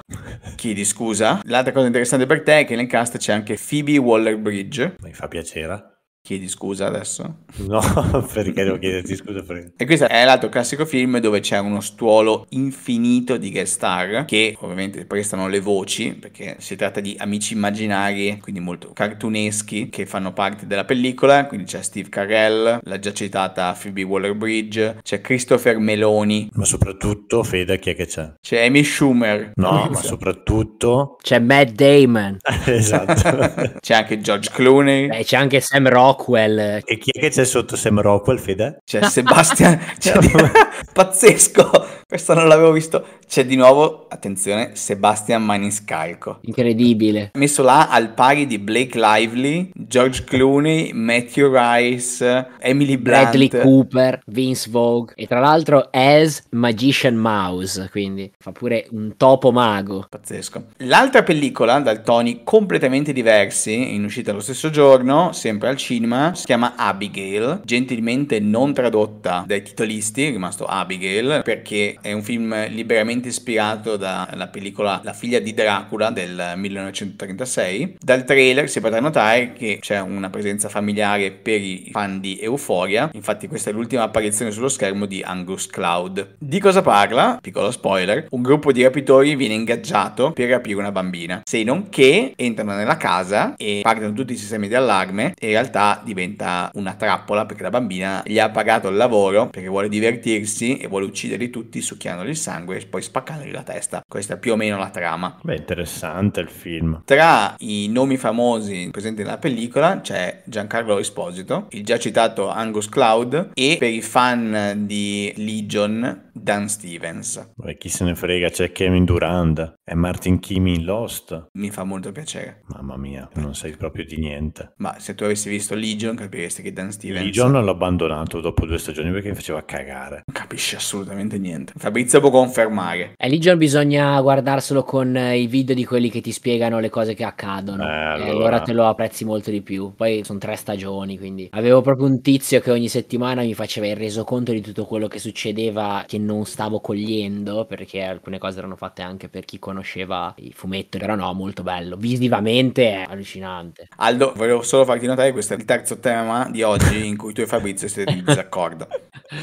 Chiedi scusa. L'altra cosa interessante per te è che nel cast c'è anche Phoebe Waller-Bridge. Mi fa piacere. Chiedi scusa adesso? No, perché devo chiederti scusa? Perché... E questo è l'altro classico film dove c'è uno stuolo infinito di guest star che ovviamente prestano le voci perché si tratta di amici immaginari, quindi molto cartuneschi, che fanno parte della pellicola. Quindi c'è Steve Carell, la già citata Phoebe Waller-Bridge, c'è Christopher Meloni. Ma soprattutto, Fede, chi è che c'è? C'è Amy Schumer. No, ma soprattutto... C'è Matt Damon. esatto. c'è anche George Clooney. Beh, c'è anche Sam Rock. Rockwell. E chi è che c'è sotto Sam Rockwell, Fede? C'è cioè, Sebastian. c'è... Cioè, pazzesco! Questo non l'avevo visto. C'è di nuovo, attenzione, Sebastian Maniscalco. Incredibile. Messo là al pari di Blake Lively, George Clooney, Matthew Rice, Emily Blunt. Bradley Cooper, Vince Vogue e tra l'altro as Magician Mouse, quindi fa pure un topo mago. Pazzesco. L'altra pellicola dal toni completamente diversi, in uscita lo stesso giorno, sempre al cinema, si chiama Abigail, gentilmente non tradotta dai titolisti, è rimasto Abigail perché è un film liberamente ispirato dalla pellicola La figlia di Dracula del 1936. Dal trailer si potrà notare che c'è una presenza familiare per i fan di Euphoria. Infatti questa è l'ultima apparizione sullo schermo di Angus Cloud. Di cosa parla? Piccolo spoiler. Un gruppo di rapitori viene ingaggiato per rapire una bambina. Se non che entrano nella casa e partono tutti i sistemi di allarme e in realtà diventa una trappola perché la bambina gli ha pagato il lavoro perché vuole divertirsi e vuole ucciderli tutti succhiandogli il sangue e poi spaccandogli la testa. Questa è più o meno la trama. Beh, interessante il film. Tra i nomi famosi presenti nella pellicola c'è Giancarlo Esposito, il già citato Angus Cloud e per i fan di Legion Dan Stevens. Ma chi se ne frega, c'è Kevin Durand, è Martin Kimi in Lost. Mi fa molto piacere. Mamma mia, non sai proprio di niente. Ma se tu avessi visto Legion capiresti che Dan Stevens... Legion l'ho abbandonato dopo due stagioni perché mi faceva cagare. Non capisci assolutamente niente. Fabrizio può confermare. E eh, Legion bisogna guardarselo con eh, i video di quelli che ti spiegano le cose che accadono. Eh, eh allora... E allora te lo apprezzi molto di più. Poi sono tre stagioni, quindi... Avevo proprio un tizio che ogni settimana mi faceva il resoconto di tutto quello che succedeva che non non stavo cogliendo perché alcune cose erano fatte anche per chi conosceva i fumetti però no, molto bello. Visivamente è allucinante. Aldo, volevo solo farti notare che questo è il terzo tema di oggi in cui tu e Fabrizio siete in disaccordo.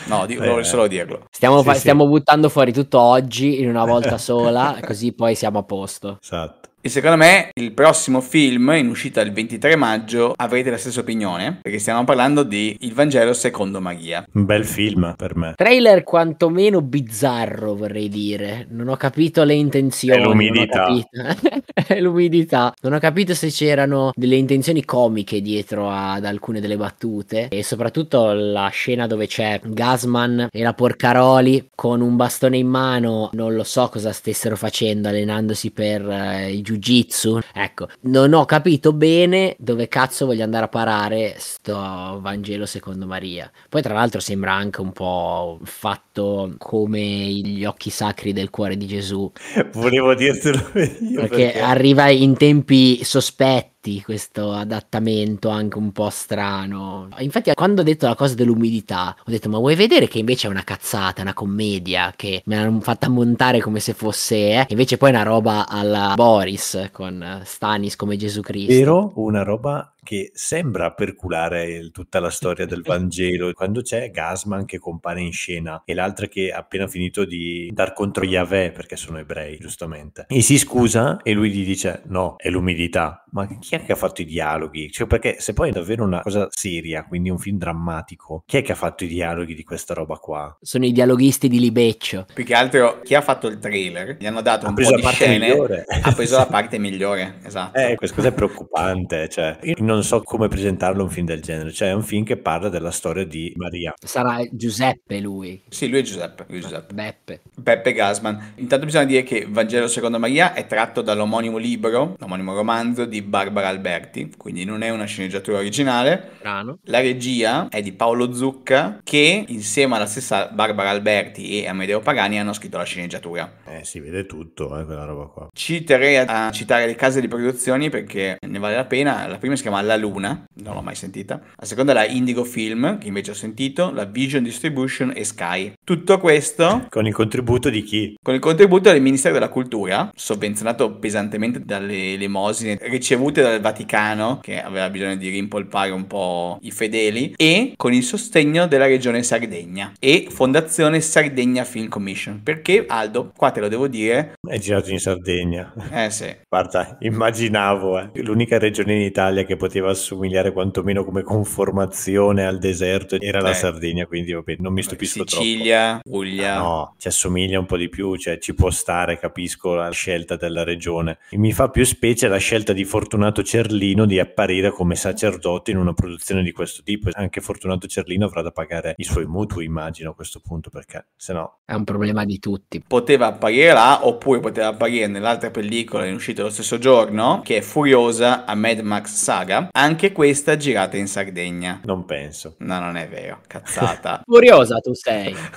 No, di- volevo eh. solo dirlo. Stiamo, sì, fa- sì. stiamo buttando fuori tutto oggi in una volta sola, così poi siamo a posto. Esatto. E secondo me il prossimo film, in uscita il 23 maggio, avrete la stessa opinione, perché stiamo parlando di Il Vangelo secondo Maria. Un bel film per me. Trailer quantomeno bizzarro, vorrei dire. Non ho capito le intenzioni. È l'umidità. È l'umidità. Non ho capito se c'erano delle intenzioni comiche dietro ad alcune delle battute. E soprattutto la scena dove c'è Gasman e la Porcaroli con un bastone in mano. Non lo so cosa stessero facendo allenandosi per eh, il Jiu Jitsu. Ecco, non ho capito bene dove cazzo voglio andare a parare sto Vangelo secondo Maria. Poi tra l'altro sembra anche un po' fatto come gli occhi sacri del cuore di Gesù. Volevo dirtelo io. Perché, perché arriva in tempi sospetti fatti questo adattamento anche un po' strano. Infatti quando ho detto la cosa dell'umidità, ho detto ma vuoi vedere che invece è una cazzata, una commedia che mi hanno fatta montare come se fosse, eh? invece poi è una roba alla Boris con Stanis come Gesù Cristo. Vero, una roba che sembra perculare il, tutta la storia del Vangelo. Quando c'è Gasman che compare in scena e l'altra che ha appena finito di dar contro Yahweh perché sono ebrei, giustamente, e si scusa e lui gli dice no, è l'umidità. Ma chi è che ha fatto i dialoghi? Cioè, perché se poi è davvero una cosa seria, quindi un film drammatico, chi è che ha fatto i dialoghi di questa roba qua? Sono i dialoghisti di Libeccio. Più che altro chi ha fatto il trailer gli hanno dato ha un po' di scene, migliore. ha preso la parte migliore, esatto. Eh, questa cosa è preoccupante, cioè, io non non so come presentarlo un film del genere, cioè è un film che parla della storia di Maria. Sarà Giuseppe lui. Sì, lui è Giuseppe. Lui è Giuseppe. Beppe. Beppe Gasman. Intanto bisogna dire che Vangelo secondo Maria è tratto dall'omonimo libro, l'omonimo romanzo di Barbara Alberti, quindi non è una sceneggiatura originale. Brano. La regia è di Paolo Zucca che insieme alla stessa Barbara Alberti e Amedeo Pagani hanno scritto la sceneggiatura. Eh, si vede tutto, eh, quella roba qua. Citerei a citare le case di produzioni perché ne vale la pena. La prima si chiama la luna non l'ho mai sentita. La seconda è la Indigo Film, che invece ho sentito, la Vision Distribution e Sky. Tutto questo... Con il contributo di chi? Con il contributo del Ministero della Cultura, sovvenzionato pesantemente dalle elemosine ricevute dal Vaticano, che aveva bisogno di rimpolpare un po' i fedeli, e con il sostegno della regione Sardegna e Fondazione Sardegna Film Commission. Perché, Aldo, qua te lo devo dire... È girato in Sardegna. Eh sì. Guarda, immaginavo, eh. l'unica regione in Italia che poteva assomigliare quantomeno come conformazione al deserto era eh. la Sardegna, quindi vabbè, non mi stupisco Sicilia, troppo. Sicilia, Puglia. No, ci assomiglia un po' di più, cioè ci può stare, capisco la scelta della regione. E mi fa più specie la scelta di Fortunato Cerlino di apparire come sacerdote in una produzione di questo tipo. Anche Fortunato Cerlino avrà da pagare i suoi mutui, immagino, a questo punto, perché se no... È un problema di tutti. Poteva apparire là, oppure poteva apparire nell'altra pellicola in uscita lo stesso giorno, che è Furiosa a Mad Max Saga. Anche questa questa girata in Sardegna. Non penso. No, non è vero, cazzata. Curiosa tu sei.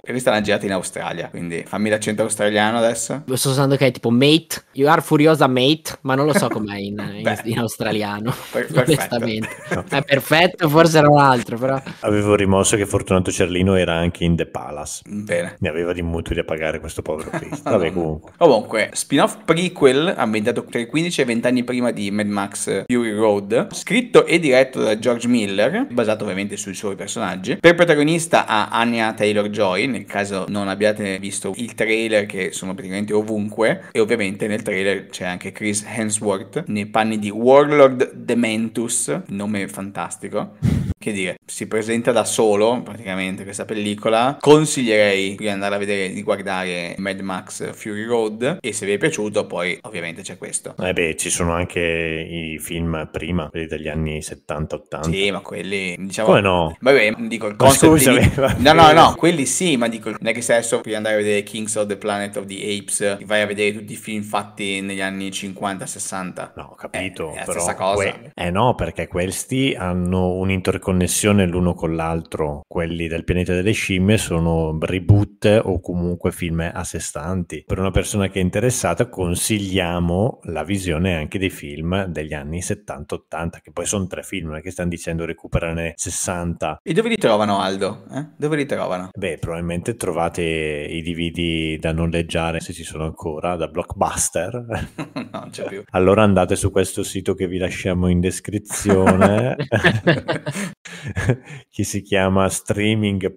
questa è una girata in Australia, quindi fammi l'accento australiano adesso. Lo Sto usando che è tipo mate, you are furiosa mate, ma non lo so com'è in, in, australiano. Per- onestamente. È perfetto, forse era un altro, però. Avevo rimosso che Fortunato Cerlino era anche in The Palace. Bene. Ne aveva di mutui da pagare questo povero Cristo. Vabbè, comunque. Comunque, spin-off prequel ambientato tra i 15 e 20 anni prima di Mad Max Fury Road scritto e diretto da George Miller, basato ovviamente sui suoi personaggi. Per protagonista ha Anya Taylor-Joy, nel caso non abbiate visto il trailer che sono praticamente ovunque, e ovviamente nel trailer c'è anche Chris Hemsworth nei panni di Warlord Dementus, nome fantastico che dire, si presenta da solo praticamente questa pellicola. Consiglierei di andare a vedere, di guardare Mad Max Fury Road e se vi è piaciuto poi ovviamente c'è questo. Eh beh, ci sono anche i film prima, quelli degli anni 70-80. Sì, ma quelli diciamo... Come no? Vabbè, dico il concept di... No, no, no, quelli sì, ma dico, non è che se adesso puoi andare a vedere Kings of the Planet of the Apes, vai a vedere tutti i film fatti negli anni 50-60. No, ho capito, eh, è la però... Cosa. Que- eh no, perché questi hanno un un'interconnessione connessione l'uno con l'altro, quelli del pianeta delle scimmie, sono reboot o comunque film a sé stanti. Per una persona che è interessata consigliamo la visione anche dei film degli anni 70-80, che poi sono tre film, non è che stanno dicendo recuperane 60. E dove li trovano Aldo? Eh? Dove li trovano? Beh, probabilmente trovate i DVD da noleggiare, se ci sono ancora, da Blockbuster. no, c'è più. Allora andate su questo sito che vi lasciamo in descrizione. che si chiama streaming.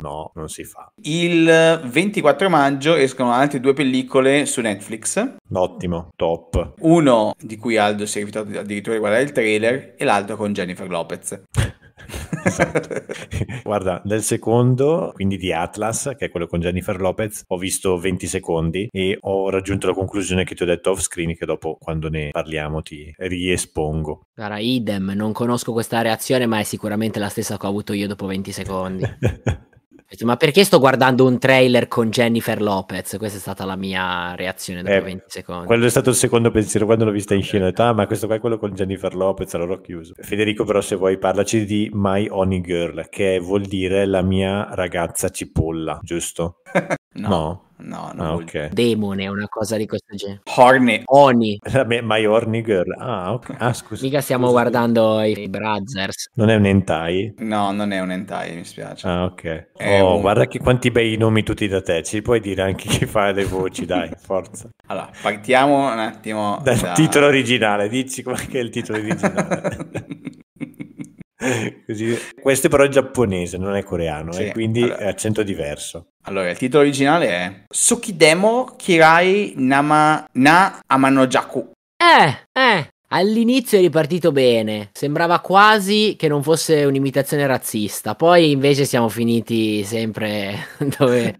No, non si fa. Il 24 maggio escono altre due pellicole su Netflix. Ottimo, top. Uno di cui Aldo si è evitato addirittura di guardare il trailer e l'altro con Jennifer Lopez. esatto. Guarda, nel secondo, quindi di Atlas, che è quello con Jennifer Lopez, ho visto 20 secondi e ho raggiunto la conclusione che ti ho detto off screen, che dopo quando ne parliamo ti riespongo. Cara, idem, non conosco questa reazione, ma è sicuramente la stessa che ho avuto io dopo 20 secondi. detto, ma perché sto guardando un trailer con Jennifer Lopez? Questa è stata la mia reazione dopo eh, 20 secondi. Quello è stato il secondo pensiero quando l'ho vista in scena. Ho detto, ah, ma questo qua è quello con Jennifer Lopez, allora ho chiuso. Federico, però, se vuoi, parlaci di My Honey Girl, che vuol dire la mia ragazza cipolla, giusto? no. no? no, no. Ah, okay. Demone, una cosa di questo genere. Horny. Oni. My Horny Girl. Ah, ok. Ah, scusa. Mica stiamo scusa. guardando i Brothers. Non è un hentai? No, non è un hentai, mi spiace. Ah, ok. È oh, un... guarda che quanti bei nomi tutti da te. Ci puoi dire anche chi fa le voci, dai, forza. Allora, partiamo un attimo dal da... titolo originale. Dici qual è il titolo originale. Così. Questo è però è giapponese, non è coreano, sì, e quindi allora. è accento diverso. Allora, il titolo originale è Sukidemo Kirai Nama Na Amanojaku. Eh, eh, All'inizio è ripartito bene, sembrava quasi che non fosse un'imitazione razzista, poi invece siamo finiti sempre dove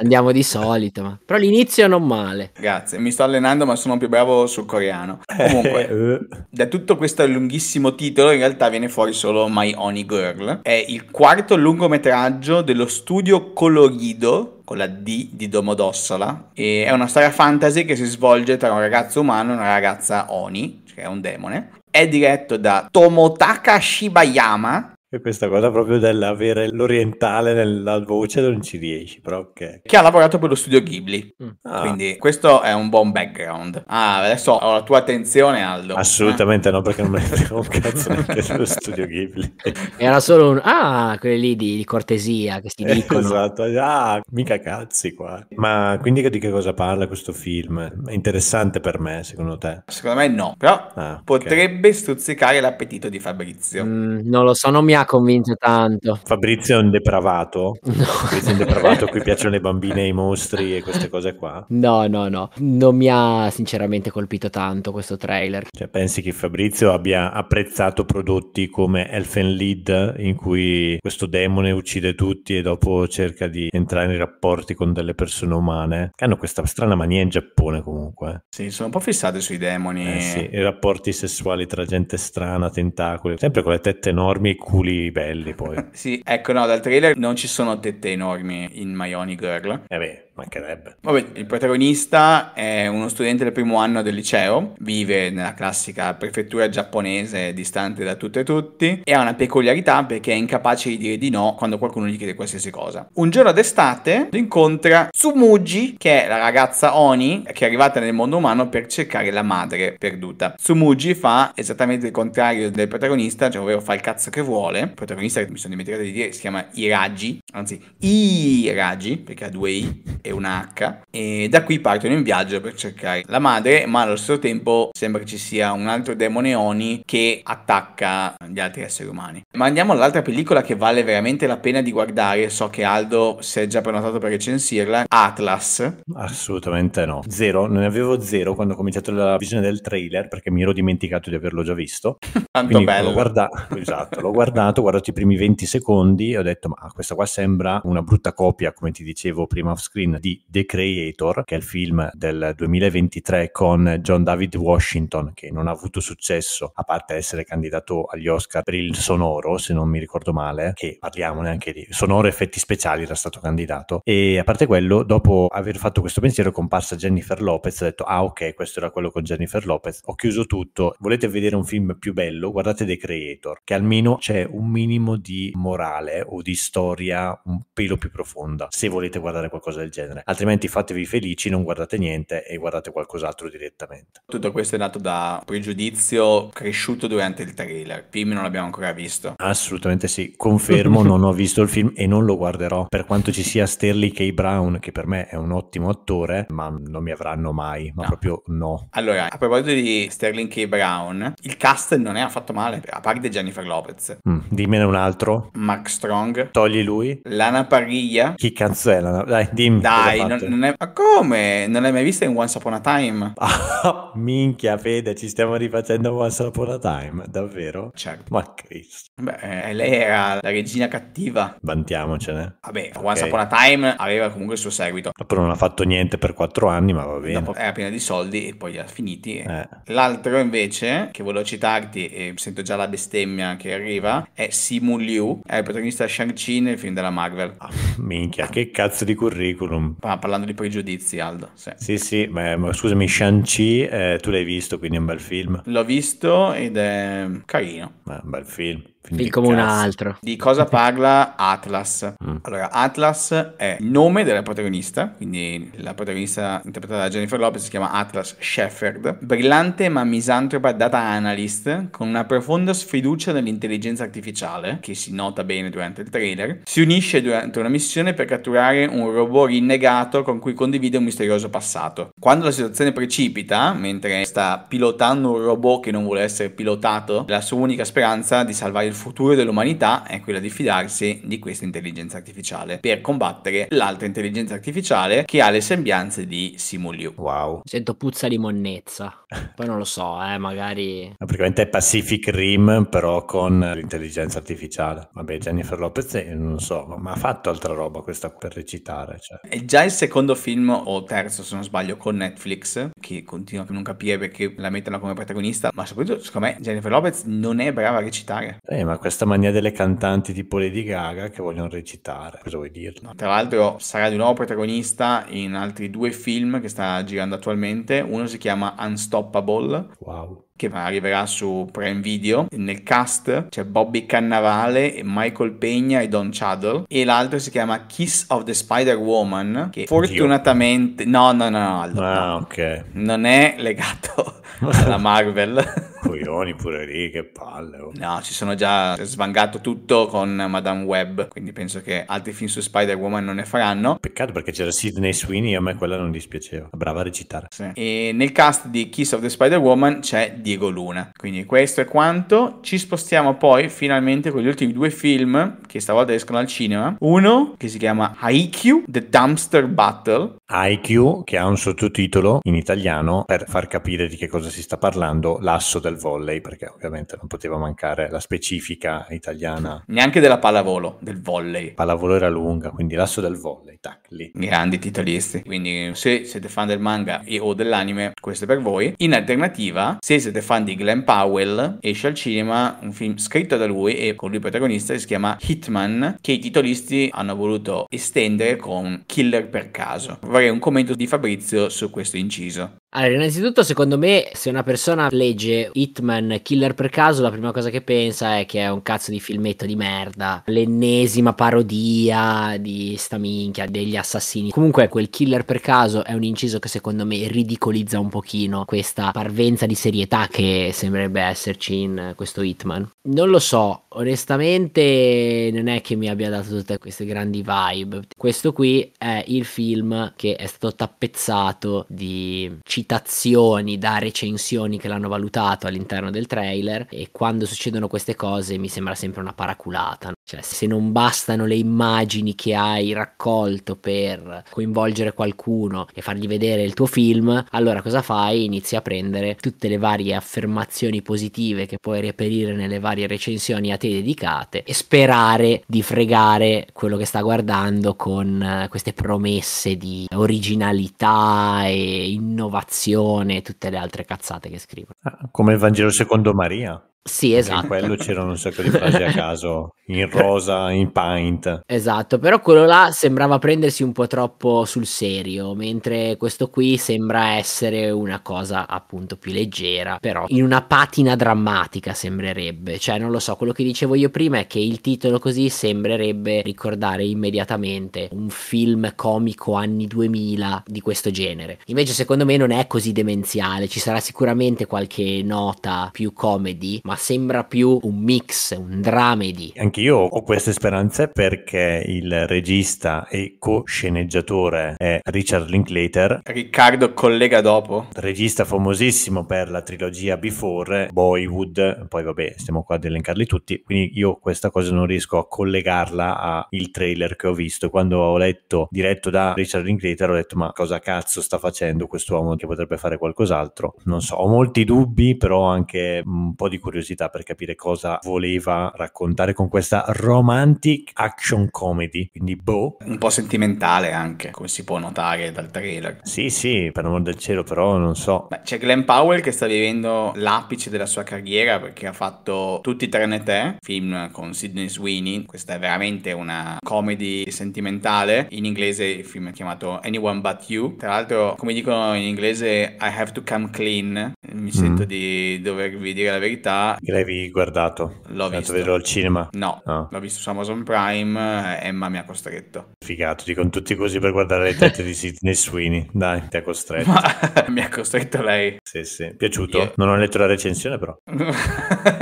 andiamo di solito. Però l'inizio non male. Grazie, mi sto allenando ma sono più bravo sul coreano. Comunque, eh. da tutto questo lunghissimo titolo in realtà viene fuori solo My Honey Girl. È il quarto lungometraggio dello studio Colorido con la D di Domodossola. E è una storia fantasy che si svolge tra un ragazzo umano e una ragazza Oni, cioè è un demone, è diretto da Tomotaka Shibayama, e questa cosa proprio dell'avere l'orientale nella voce non ci riesci, però ok. Che ha lavorato per lo studio Ghibli, mm. ah. quindi questo è un buon background. Ah, adesso ho la tua attenzione, Aldo. Assolutamente eh? no, perché non me un cazzo neanche dello studio Ghibli. Era solo un, ah, quelli lì di, di cortesia che si eh, dicono. esatto, ah, mica cazzi qua. Ma quindi di che cosa parla questo film? È interessante per me, secondo te? Secondo me no, però ah, potrebbe stuzzicare l'appetito di Fabrizio. Mm, non lo so, non mi ha ha convinto tanto. Fabrizio è un depravato. No. Fabrizio è un depravato a cui piacciono le bambine, e i mostri e queste cose qua. No, no, no. Non mi ha sinceramente colpito tanto questo trailer. Cioè, pensi che Fabrizio abbia apprezzato prodotti come Elfen Lead, in cui questo demone uccide tutti e dopo cerca di entrare in rapporti con delle persone umane? Che hanno questa strana mania in Giappone comunque. Sì, sono un po' fissate sui demoni. Eh, sì, i rapporti sessuali tra gente strana, tentacoli, sempre con le tette enormi e culi quelli belli poi. sì, ecco, no, dal trailer non ci sono tette enormi in My Honey Girl. Eh beh mancherebbe. Vabbè, il protagonista è uno studente del primo anno del liceo, vive nella classica prefettura giapponese distante da tutte e tutti e ha una peculiarità perché è incapace di dire di no quando qualcuno gli chiede qualsiasi cosa. Un giorno d'estate lo incontra Tsumuji, che è la ragazza Oni che è arrivata nel mondo umano per cercare la madre perduta. Tsumuji fa esattamente il contrario del protagonista, cioè ovvero fa il cazzo che vuole. Il protagonista mi sono dimenticato di dire si chiama Iragi, anzi I Iragi perché ha due I e e una H e da qui partono in viaggio per cercare la madre ma allo stesso tempo sembra che ci sia un altro demone Oni che attacca gli altri esseri umani. Ma andiamo all'altra pellicola che vale veramente la pena di guardare, so che Aldo si è già prenotato per recensirla, Atlas. Assolutamente no, zero, ne avevo zero quando ho cominciato la visione del trailer perché mi ero dimenticato di averlo già visto. Tanto Quindi bello. L'ho guardato, esatto, l'ho guardato, ho guardato i primi 20 secondi e ho detto ma questa qua sembra una brutta copia come ti dicevo prima off screen screen di The Creator, che è il film del 2023 con John David Washington, che non ha avuto successo, a parte essere candidato agli Oscar per il sonoro, se non mi ricordo male, che parliamone anche di sonoro effetti speciali era stato candidato. E a parte quello, dopo aver fatto questo pensiero, è comparsa Jennifer Lopez, ha detto, ah ok, questo era quello con Jennifer Lopez, ho chiuso tutto, volete vedere un film più bello? Guardate The Creator, che almeno c'è un minimo di morale o di storia un pelo più profonda, se volete guardare qualcosa del genere genere. Altrimenti fatevi felici, non guardate niente e guardate qualcos'altro direttamente. Tutto questo è nato da pregiudizio cresciuto durante il trailer. Il film non l'abbiamo ancora visto. Assolutamente sì, confermo, non ho visto il film e non lo guarderò. Per quanto ci sia Sterling K. Brown, che per me è un ottimo attore, ma non mi avranno mai, ma no. proprio no. Allora, a proposito di Sterling K. Brown, il cast non è affatto male, a parte Jennifer Lopez. Mm, dimmene un altro. Mark Strong. Togli lui. Lana Pariglia. Chi cazzo è Lana? Dai, dimmi. Dai dai, non, non, è... Ma come? Non l'hai mai vista in Once Upon a Time? Ah, minchia, Fede, ci stiamo rifacendo Once Upon a Time, davvero? Certo. Ma Cristo. Beh, eh, lei era la regina cattiva. Vantiamocene. Vabbè, okay. Once Upon a Time aveva comunque il suo seguito. Però non ha fatto niente per quattro anni, ma va bene. Dopo era piena di soldi e poi li ha finiti. Eh. L'altro invece, che volevo citarti e sento già la bestemmia che arriva, è Simu Liu, è il protagonista di Shang-Chi nel film della Marvel. Ah, minchia, che cazzo di curriculum. Ah, parlando di pregiudizi, Aldo. Sì, sì, sì ma, ma scusami, Shang-Chi, eh, tu l'hai visto, quindi è un bel film. L'ho visto ed è carino. È un bel film. Film come un altro. Di cosa parla Atlas? Mm. Allora, Atlas è il nome della protagonista, quindi la protagonista interpretata da Jennifer Lopez si chiama Atlas Shepard, brillante ma misantropa data analyst con una profonda sfiducia nell'intelligenza artificiale, che si nota bene durante il trailer, si unisce durante una missione per catturare un robot rinnegato con cui condivide un misterioso passato. Quando la situazione precipita, mentre sta pilotando un robot che non vuole essere pilotato, la sua unica speranza è di salvare il del futuro dell'umanità è quella di fidarsi di questa intelligenza artificiale per combattere l'altra intelligenza artificiale che ha le sembianze di Simu Liu. Wow. Sento puzza di monnezza. Poi non lo so, eh, magari... No, praticamente è Pacific Rim però con l'intelligenza artificiale. Vabbè, Jennifer Lopez, eh, non so, ma ha fatto altra roba questa per recitare. Cioè. È già il secondo film o terzo se non sbaglio con Netflix che continuo a non capire perché la mettono come protagonista ma soprattutto secondo me Jennifer Lopez non è brava a recitare. Eh, eh, ma questa mania delle cantanti tipo Lady Gaga che vogliono recitare, cosa vuoi dirlo? Tra l'altro sarà di nuovo protagonista in altri due film che sta girando attualmente, uno si chiama Unstoppable. Wow che arriverà su Prime Video. Nel cast c'è Bobby Cannavale, Michael Peña e Don Chaddle. E l'altro si chiama Kiss of the Spider Woman, che fortunatamente... No, no, no, no. ah, ok. Non è legato alla Marvel. Coglioni pure lì, che palle. Oh. No, ci sono già svangato tutto con Madame Web, quindi penso che altri film su Spider-Woman non ne faranno. Peccato perché c'era Sidney Sweeney e a me quella non dispiaceva. Brava a recitare. Sì. E nel cast di Kiss of the Spider-Woman c'è Diego Diego Luna. Quindi questo è quanto. Ci spostiamo poi finalmente con gli ultimi due film che stavolta escono al cinema. Uno che si chiama IQ, The Dumpster Battle. IQ che ha un sottotitolo in italiano per far capire di che cosa si sta parlando, l'asso del volley, perché ovviamente non poteva mancare la specifica italiana. Neanche della pallavolo, del volley. Pallavolo era lunga, quindi l'asso del volley, tac, lì. Grandi titolisti. Quindi se siete fan del manga e, o dell'anime, questo è per voi. In alternativa, se siete siete fan di Glenn Powell, esce al cinema un film scritto da lui e con lui protagonista che si chiama Hitman, che i titolisti hanno voluto estendere con Killer per caso. Vorrei un commento di Fabrizio su questo inciso. Allora, innanzitutto, secondo me, se una persona legge Hitman Killer per caso, la prima cosa che pensa è che è un cazzo di filmetto di merda, l'ennesima parodia di sta minchia, degli assassini. Comunque, quel Killer per caso è un inciso che secondo me ridicolizza un pochino questa parvenza di serietà che sembrerebbe esserci in questo Hitman. Non lo so, onestamente non è che mi abbia dato tutte queste grandi vibe. Questo qui è il film che è stato tappezzato di citazioni da recensioni che l'hanno valutato all'interno del trailer e quando succedono queste cose mi sembra sempre una paraculata. Cioè, se non bastano le immagini che hai raccolto per coinvolgere qualcuno e fargli vedere il tuo film, allora cosa fai? Inizi a prendere tutte le varie affermazioni positive che puoi reperire nelle varie recensioni a te dedicate e sperare di fregare quello che sta guardando con eh, queste promesse di originalità e innovazione e tutte le altre cazzate che scrivono. Ah, come il Vangelo secondo Maria. Sì, esatto. In quello c'erano un sacco di frasi a caso in rosa, in pint. Esatto, però quello là sembrava prendersi un po' troppo sul serio, mentre questo qui sembra essere una cosa appunto più leggera, però in una patina drammatica sembrerebbe. Cioè, non lo so, quello che dicevo io prima è che il titolo così sembrerebbe ricordare immediatamente un film comico anni 2000 di questo genere. Invece secondo me non è così demenziale, ci sarà sicuramente qualche nota più comedy, ma sembra più un mix, un dramedy. Anche anch'io ho queste speranze perché il regista e co-sceneggiatore è Richard Linklater. Riccardo collega dopo. Regista famosissimo per la trilogia Before, Boyhood, poi vabbè, stiamo qua ad elencarli tutti, quindi io questa cosa non riesco a collegarla al trailer che ho visto. Quando ho letto diretto da Richard Linklater ho detto ma cosa cazzo sta facendo quest'uomo che potrebbe fare qualcos'altro? Non so, ho molti dubbi, però anche un po' di curiosità per capire cosa voleva raccontare con questo questa romantic action comedy, quindi boh. Un po' sentimentale anche, come si può notare dal trailer. Sì, sì, per amor del cielo, però non so. Beh, c'è Glenn Powell che sta vivendo l'apice della sua carriera perché ha fatto tutti i tranne te, film con Sidney Sweeney, questa è veramente una comedy sentimentale, in inglese il film è chiamato Anyone But You, tra l'altro come dicono in inglese I have to come clean, mi mm. sento di dovervi dire la verità. Che guardato? L'ho visto. L'ho visto. vederlo al cinema? No, l'ho visto su Amazon Prime, eh, Emma mi ha costretto. Figato, dicono tutti così per guardare le tette di Sidney Sweeney. Dai, ti ha costretto. Ma... mi ha costretto lei. Sì, sì. Piaciuto? Io... Non ho letto la recensione però.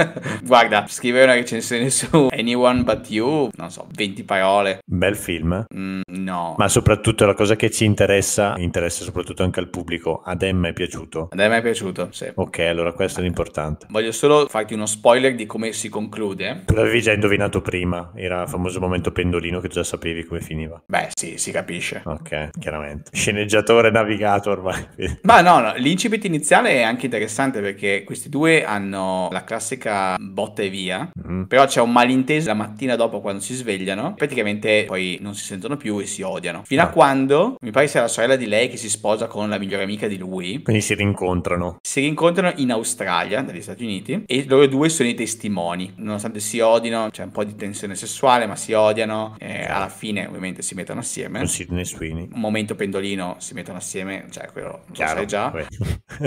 Guarda, scrivere una recensione su Anyone But You, non so, 20 parole. Bel film. Mm, no. Ma soprattutto la cosa che ci interessa, interessa soprattutto anche al pubblico. Ad Emma è piaciuto. Ad Emma è piaciuto, sì. Ok, allora questo è l'importante. Voglio solo farti uno spoiler di come si conclude. Tu l'avevi già indovinato prima, era il famoso momento pendolino che già sapevi come finiva. Beh, sì, si capisce. Ok, chiaramente. Sceneggiatore navigato ormai. Ma no, no, l'incipit iniziale è anche interessante perché questi due hanno la classica Bianca botta e via. Mm. Però c'è un malinteso la mattina dopo quando si svegliano. Praticamente poi non si sentono più e si odiano. Fino ah. a quando mi pare sia la sorella di lei che si sposa con la migliore amica di lui. Quindi si rincontrano. Si rincontrano in Australia, negli Stati Uniti. E loro due sono i testimoni. Nonostante si odino, c'è un po' di tensione sessuale, ma si odiano. Eh, alla fine, ovviamente, si mettono assieme. Con Sidney Sweeney. Un momento pendolino si mettono assieme. Cioè, quello Chiaro, lo sai già.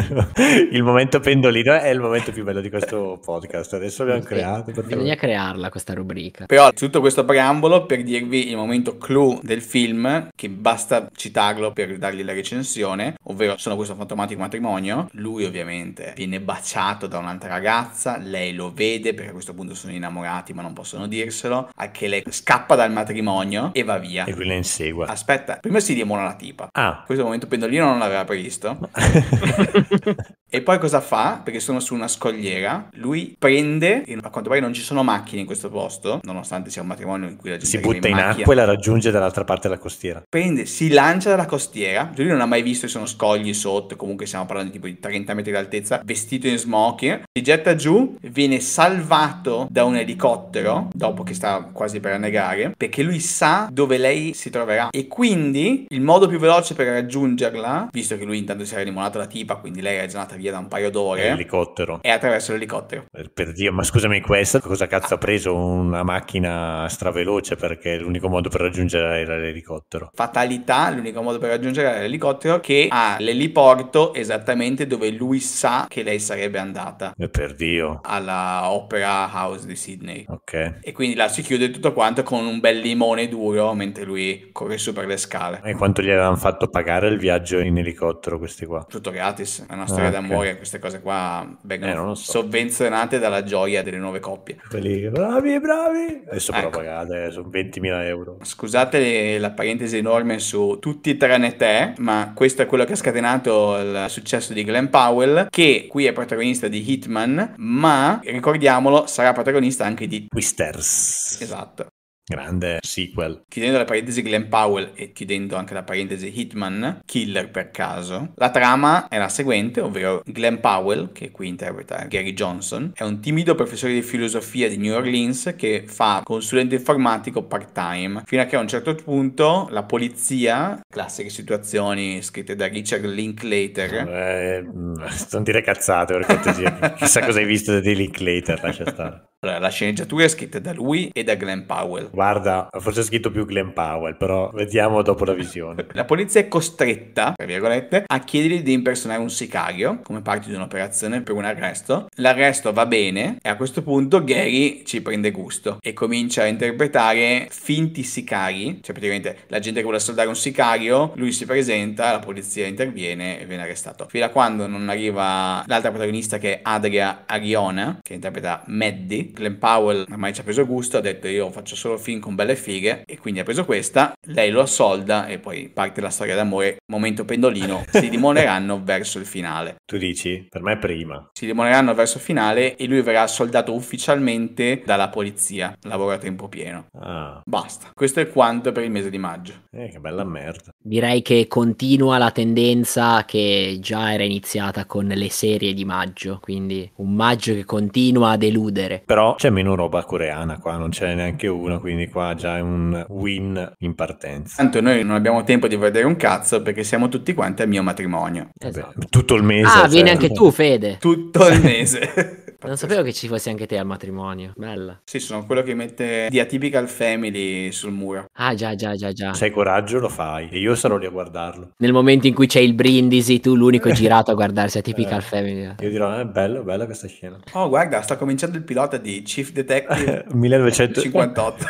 il momento pendolino è il momento più bello di questo podcast. podcast, adesso l'abbiamo sì, creato. Bisogna crearla questa rubrica. Però tutto questo preambolo per dirvi il momento clou del film, che basta citarlo per dargli la recensione, ovvero sono questo fantomatico matrimonio, lui ovviamente viene baciato da un'altra ragazza, lei lo vede perché a questo punto sono innamorati ma non possono dirselo, a che lei scappa dal matrimonio e va via. E lui la insegue. Aspetta, prima si dimora la tipa. Ah. In questo momento Pendolino non l'aveva previsto. E poi cosa fa? Perché sono su una scogliera. Lui prende, a quanto pare non ci sono macchine in questo posto, nonostante sia un matrimonio in cui la gente si butta in, in acqua e la raggiunge dall'altra parte della costiera. Prende, si lancia dalla costiera. Lui non ha mai visto che sono scogli sotto, comunque stiamo parlando di tipo di 30 metri d'altezza, vestito in smoking. Si getta giù, viene salvato da un elicottero dopo che sta quasi per annegare, perché lui sa dove lei si troverà. E quindi il modo più veloce per raggiungerla, visto che lui intanto si era limonato la tipa, quindi lei era già andata via da un paio d'ore. L'elicottero. E attraverso l'elicottero. Per Dio, ma scusami, questa cosa cazzo ha preso una macchina straveloce perché l'unico modo per raggiungere era l'elicottero. Fatalità, l'unico modo per raggiungere era l'elicottero che ha l'eliporto esattamente dove lui sa che lei sarebbe andata. E per Dio. Alla Opera House di Sydney. Ok. E quindi là si chiude tutto quanto con un bel limone duro mentre lui corre su per le scale. E quanto gli avevano fatto pagare il viaggio in elicottero questi qua? Tutto gratis, è una storia ah, d'amore poi queste cose qua vengono eh, so. sovvenzionate dalla gioia delle nuove coppie. Lì, bravi, bravi! Adesso ecco. però pagate, sono 20.000 euro. Scusate la parentesi enorme su tutti tranne te, ma questo è quello che ha scatenato il successo di Glenn Powell, che qui è protagonista di Hitman, ma ricordiamolo, sarà protagonista anche di Twisters. Esatto. Grande sequel. Chiudendo la parentesi Glenn Powell e chiudendo anche la parentesi Hitman, killer per caso, la trama è la seguente, ovvero Glenn Powell, che qui interpreta Gary Johnson, è un timido professore di filosofia di New Orleans che fa consulente informatico part-time, fino a che a un certo punto la polizia, classiche situazioni scritte da Richard Linklater... Eh, mm, non dire cazzate per cortesia, chissà cosa hai visto di Linklater, lascia stare. Allora, la sceneggiatura è scritta da lui e da Glenn Powell. Guarda, forse è scritto più Glenn Powell, però vediamo dopo la visione. la polizia è costretta, tra virgolette, a chiedergli di impersonare un sicario come parte di un'operazione per un arresto. L'arresto va bene e a questo punto Gary ci prende gusto e comincia a interpretare finti sicari, cioè praticamente la gente che vuole assoldare un sicario, lui si presenta, la polizia interviene e viene arrestato. Fino a quando non arriva l'altra protagonista che è Adria Ariona, che interpreta Maddie, Glenn Powell ormai ci ha preso gusto, ha detto io faccio solo film con belle fighe e quindi ha preso questa, lei lo assolda e poi parte la storia d'amore, momento pendolino, si dimoreranno verso il finale. Tu dici? Per me prima. Si limoneranno verso finale e lui verrà soldato ufficialmente dalla polizia. Lavora a tempo pieno. Ah. Basta. Questo è quanto per il mese di maggio. Eh, che bella merda. Direi che continua la tendenza che già era iniziata con le serie di maggio. Quindi un maggio che continua a deludere. Però c'è meno roba coreana qua, non c'è neanche una, quindi qua già è un win in partenza. Tanto noi non abbiamo tempo di vedere un cazzo perché siamo tutti quanti al mio matrimonio. Esatto. Tutto il mese. Ah, Ah, vieni cioè, anche tu, Fede. Tutto il mese. non sapevo che ci fossi anche te al matrimonio. Bella. Sì, sono quello che mette di Atypical Family sul muro. Ah, già, già, già, già. Se hai coraggio lo fai e io sarò lì a guardarlo. Nel momento in cui c'è il brindisi, tu l'unico girato a guardarsi Atypical eh, Family. Io dirò, è eh, bello, bella questa scena. Oh, guarda, sta cominciando il pilota di Chief Detective 1958.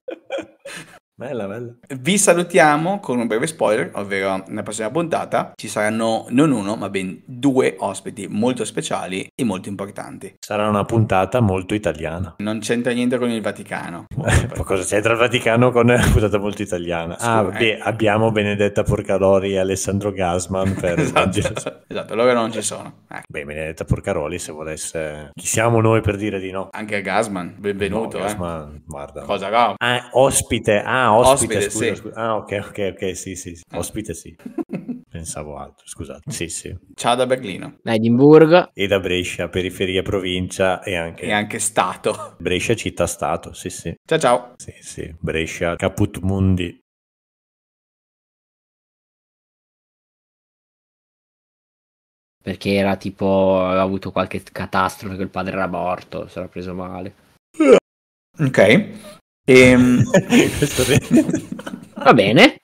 Bella, bella. Vi salutiamo con un breve spoiler, ovvero nella prossima puntata ci saranno non uno, ma ben due ospiti molto speciali e molto importanti. Sarà una puntata molto italiana. Non c'entra niente con il Vaticano. cosa c'entra il Vaticano con una puntata molto italiana? Ah, Scusa, ah, beh, eh. abbiamo Benedetta Porcaroli e Alessandro Gasman per... esatto, esatto, loro non ci sono. Ecco. Beh, Benedetta Porcaroli, se volesse... Chi siamo noi per dire di no? Anche a Gasman, benvenuto. No, eh. Gasman, eh. guarda. Cosa no? Ah, ospite, ah, ospite, ospite scusa, sì. scusa. Ah, ok, ok, ok, sì, sì, sì. Ospite sì. Pensavo altro, scusate. Sì, sì. Ciao da Berlino. Da Edimburgo. E da Brescia, periferia, provincia e anche... E anche stato. Brescia città-stato, sì, sì. Ciao, ciao. Sì, sì. Brescia, Caput Mundi. Perché era tipo... aveva avuto qualche catastrofe che il padre era morto, si era preso male. Ok. Ehm... va bene.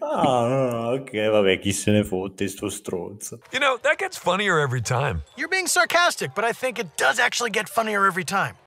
Ah, no, no, ok, vabbè, chi se ne fotte, sto stronzo. You know, that gets funnier every time. You're being sarcastic, but I think it does actually get funnier every time.